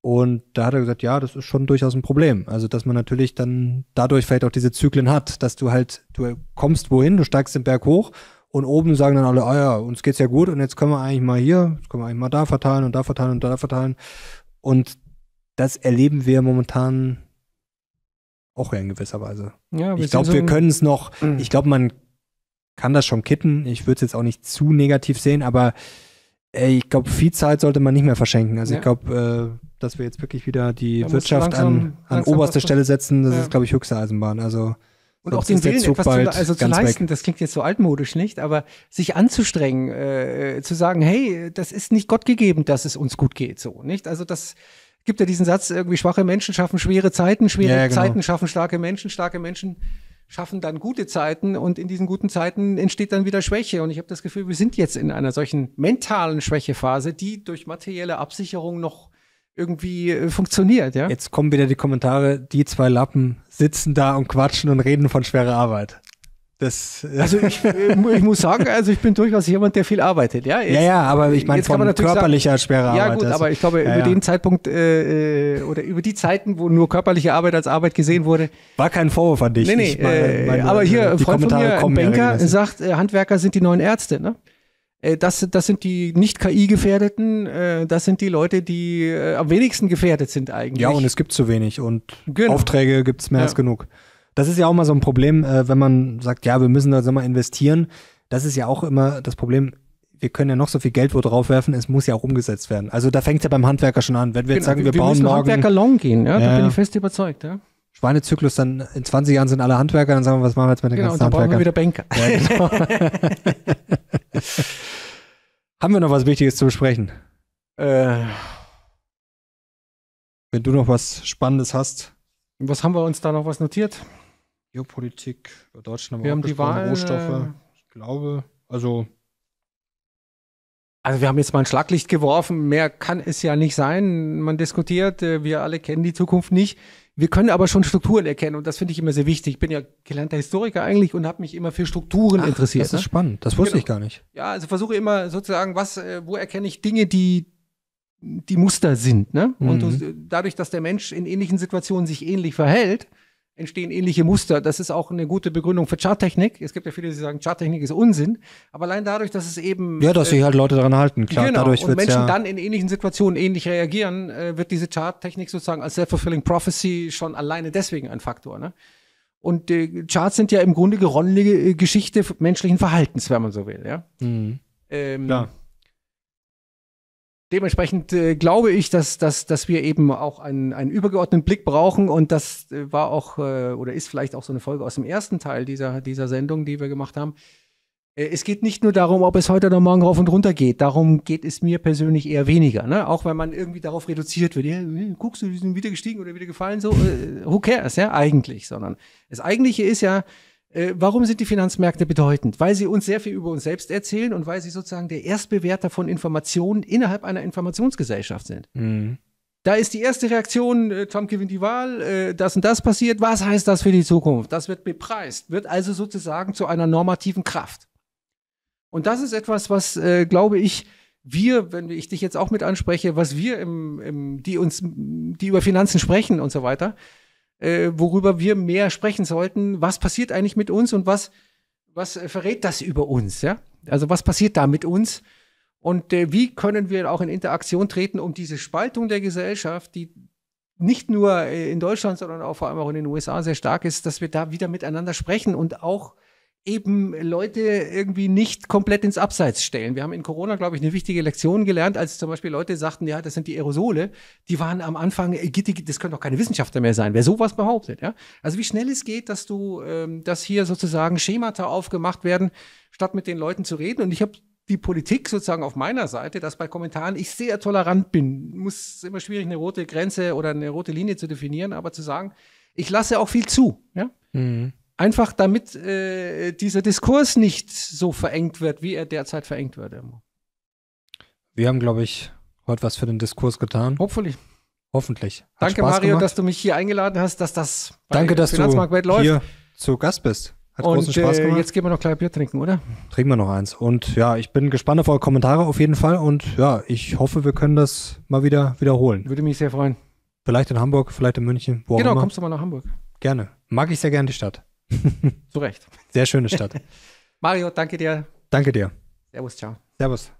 S2: Und da hat er gesagt, ja, das ist schon durchaus ein Problem. Also, dass man natürlich dann dadurch vielleicht auch diese Zyklen hat, dass du halt, du kommst wohin, du steigst den Berg hoch und oben sagen dann alle, ah ja, uns geht's ja gut und jetzt können wir eigentlich mal hier, können wir eigentlich mal da verteilen und da verteilen und da verteilen. Und das erleben wir momentan auch in gewisser Weise. Ja, ich glaube, so wir können es noch, mhm. ich glaube, man kann das schon kitten. Ich würde es jetzt auch nicht zu negativ sehen, aber ey, ich glaube, viel Zeit sollte man nicht mehr verschenken. Also ja. ich glaube, äh, dass wir jetzt wirklich wieder die da Wirtschaft langsam, an, an oberste Stelle setzen, das ja. ist, glaube ich, höchste Eisenbahn. Also und Sonst auch den Willen etwas zu, also zu leisten. Weg.
S1: Das klingt jetzt so altmodisch, nicht? Aber sich anzustrengen, äh, zu sagen, hey, das ist nicht Gott gegeben, dass es uns gut geht, so, nicht? Also das gibt ja diesen Satz, irgendwie schwache Menschen schaffen schwere Zeiten, schwere ja, genau. Zeiten schaffen starke Menschen, starke Menschen schaffen dann gute Zeiten und in diesen guten Zeiten entsteht dann wieder Schwäche. Und ich habe das Gefühl, wir sind jetzt in einer solchen mentalen Schwächephase, die durch materielle Absicherung noch
S2: irgendwie äh, funktioniert, ja. Jetzt kommen wieder die Kommentare, die zwei Lappen sitzen da und quatschen und reden von schwerer Arbeit. Das, äh, also ich, äh, ich, muss sagen, also ich bin durchaus jemand, der viel arbeitet, ja. Jetzt, ja, ja, aber ich meine von körperlicher sagen, schwerer Arbeit. Ja gut, also, aber ich glaube ja, über ja. den
S1: Zeitpunkt äh, oder über die Zeiten, wo nur körperliche Arbeit als Arbeit gesehen wurde. War kein Vorwurf an dich. Nee, nee, ich meine, meine, aber hier, ein Freund von mir, ein Banker, sagt, Handwerker sind die neuen Ärzte, ne? Äh, das, das sind die nicht KI-Gefährdeten, äh, das sind die Leute, die äh, am wenigsten gefährdet sind eigentlich. Ja, und es
S2: gibt zu wenig und genau. Aufträge gibt es mehr ja. als genug. Das ist ja auch mal so ein Problem, wenn man sagt, ja, wir müssen da so mal investieren. Das ist ja auch immer das Problem, wir können ja noch so viel Geld wo draufwerfen, es muss ja auch umgesetzt werden. Also da fängt es ja beim Handwerker schon an. Wenn wir genau, jetzt sagen, wir, wir bauen müssen morgen. Handwerker long gehen, ja, ja da bin ich fest
S1: überzeugt, ja.
S2: Schweinezyklus, dann in 20 Jahren sind alle Handwerker, dann sagen wir, was machen wir jetzt mit den genau, ganzen Handwerkern? Genau, dann brauchen wir wieder Banker. Ja, genau. Haben wir noch was Wichtiges zu besprechen? Äh, Wenn du noch was Spannendes hast. Was haben wir uns da noch was notiert? Geopolitik, über Deutschland haben wir, wir haben die Wahl, Rohstoffe. Äh, ich glaube, also also
S1: wir haben jetzt mal ein Schlaglicht geworfen, mehr kann es ja nicht sein. Man diskutiert, äh, wir alle kennen die Zukunft nicht. Wir können aber schon Strukturen erkennen und das finde ich immer sehr wichtig. Ich bin ja gelernter Historiker eigentlich und habe mich immer für Strukturen Ach, interessiert. Das ist ne? spannend, das wusste genau. ich gar nicht. Ja, also versuche immer sozusagen, was, äh, wo erkenne ich Dinge, die, die Muster sind. Ne? Mhm. Und du, dadurch, dass der Mensch in ähnlichen Situationen sich ähnlich verhält, entstehen ähnliche Muster. Das ist auch eine gute Begründung für Charttechnik. Es gibt ja viele, die sagen, Charttechnik ist Unsinn. Aber allein dadurch, dass es eben. Ja, dass sich äh, halt
S2: Leute daran halten, klar. Genau. Dadurch und Menschen ja dann in
S1: ähnlichen Situationen ähnlich reagieren, äh, wird diese Charttechnik sozusagen als self-fulfilling prophecy schon alleine deswegen ein Faktor. Ne? Und äh, Charts sind ja im Grunde geronnene äh, Geschichte menschlichen Verhaltens, wenn man so will. Ja. Mhm. Ähm, klar. Dementsprechend äh, glaube ich, dass, dass, dass wir eben auch einen, einen übergeordneten Blick brauchen und das äh, war auch äh, oder ist vielleicht auch so eine Folge aus dem ersten Teil dieser, dieser Sendung, die wir gemacht haben. Äh, es geht nicht nur darum, ob es heute oder morgen rauf und runter geht. Darum geht es mir persönlich eher weniger. Ne? Auch wenn man irgendwie darauf reduziert wird. Ja, äh, guckst du, die sind wieder gestiegen oder wieder gefallen. So, who cares, ja, eigentlich. Sondern das Eigentliche ist ja, äh, warum sind die Finanzmärkte bedeutend? Weil sie uns sehr viel über uns selbst erzählen und weil sie sozusagen der Erstbewerter von Informationen innerhalb einer Informationsgesellschaft sind. Mhm. Da ist die erste Reaktion, äh, Trump gewinnt die Wahl, äh, das und das passiert. Was heißt das für die Zukunft? Das wird bepreist, wird also sozusagen zu einer normativen Kraft. Und das ist etwas, was, äh, glaube ich, wir, wenn ich dich jetzt auch mit anspreche, was wir im, im die uns, die über Finanzen sprechen und so weiter, äh, worüber wir mehr sprechen sollten. Was passiert eigentlich mit uns und was, was äh, verrät das über uns? Ja? Also was passiert da mit uns? Und äh, wie können wir auch in Interaktion treten, um diese Spaltung der Gesellschaft, die nicht nur äh, in Deutschland, sondern auch vor allem auch in den USA sehr stark ist, dass wir da wieder miteinander sprechen und auch eben Leute irgendwie nicht komplett ins Abseits stellen. Wir haben in Corona, glaube ich, eine wichtige Lektion gelernt, als zum Beispiel Leute sagten, ja, das sind die Aerosole. Die waren am Anfang, äh, das können doch keine Wissenschaftler mehr sein, wer sowas behauptet. Ja? Also wie schnell es geht, dass du, ähm, dass hier sozusagen Schemata aufgemacht werden, statt mit den Leuten zu reden. Und ich habe die Politik sozusagen auf meiner Seite, dass bei Kommentaren ich sehr tolerant bin. Muss immer schwierig, eine rote Grenze oder eine rote Linie zu definieren, aber zu sagen, ich lasse auch viel zu. Ja? Mhm. Einfach damit äh, dieser Diskurs nicht so verengt wird, wie er derzeit verengt wird.
S2: Wir haben, glaube ich, heute was für den Diskurs getan. Hoffentlich. Hoffentlich. Hat Danke, Spaß Mario, gemacht.
S1: dass du mich hier eingeladen hast, dass das bei Danke, dass Finanzmarkt du läuft. hier
S2: zu Gast bist. Hat und, großen Spaß äh, gemacht. Äh, jetzt gehen wir noch gleich Bier trinken, oder? Trinken wir noch eins. Und ja, ich bin gespannt auf eure Kommentare auf jeden Fall. Und ja, ich hoffe, wir können das mal wieder wiederholen. Würde mich sehr freuen. Vielleicht in Hamburg, vielleicht in München. Wo genau, auch immer. kommst du mal nach Hamburg. Gerne. Mag ich sehr gerne die Stadt. Zu Recht. Sehr schöne Stadt.
S1: Mario, danke dir. Danke dir. Servus, ciao.
S2: Servus.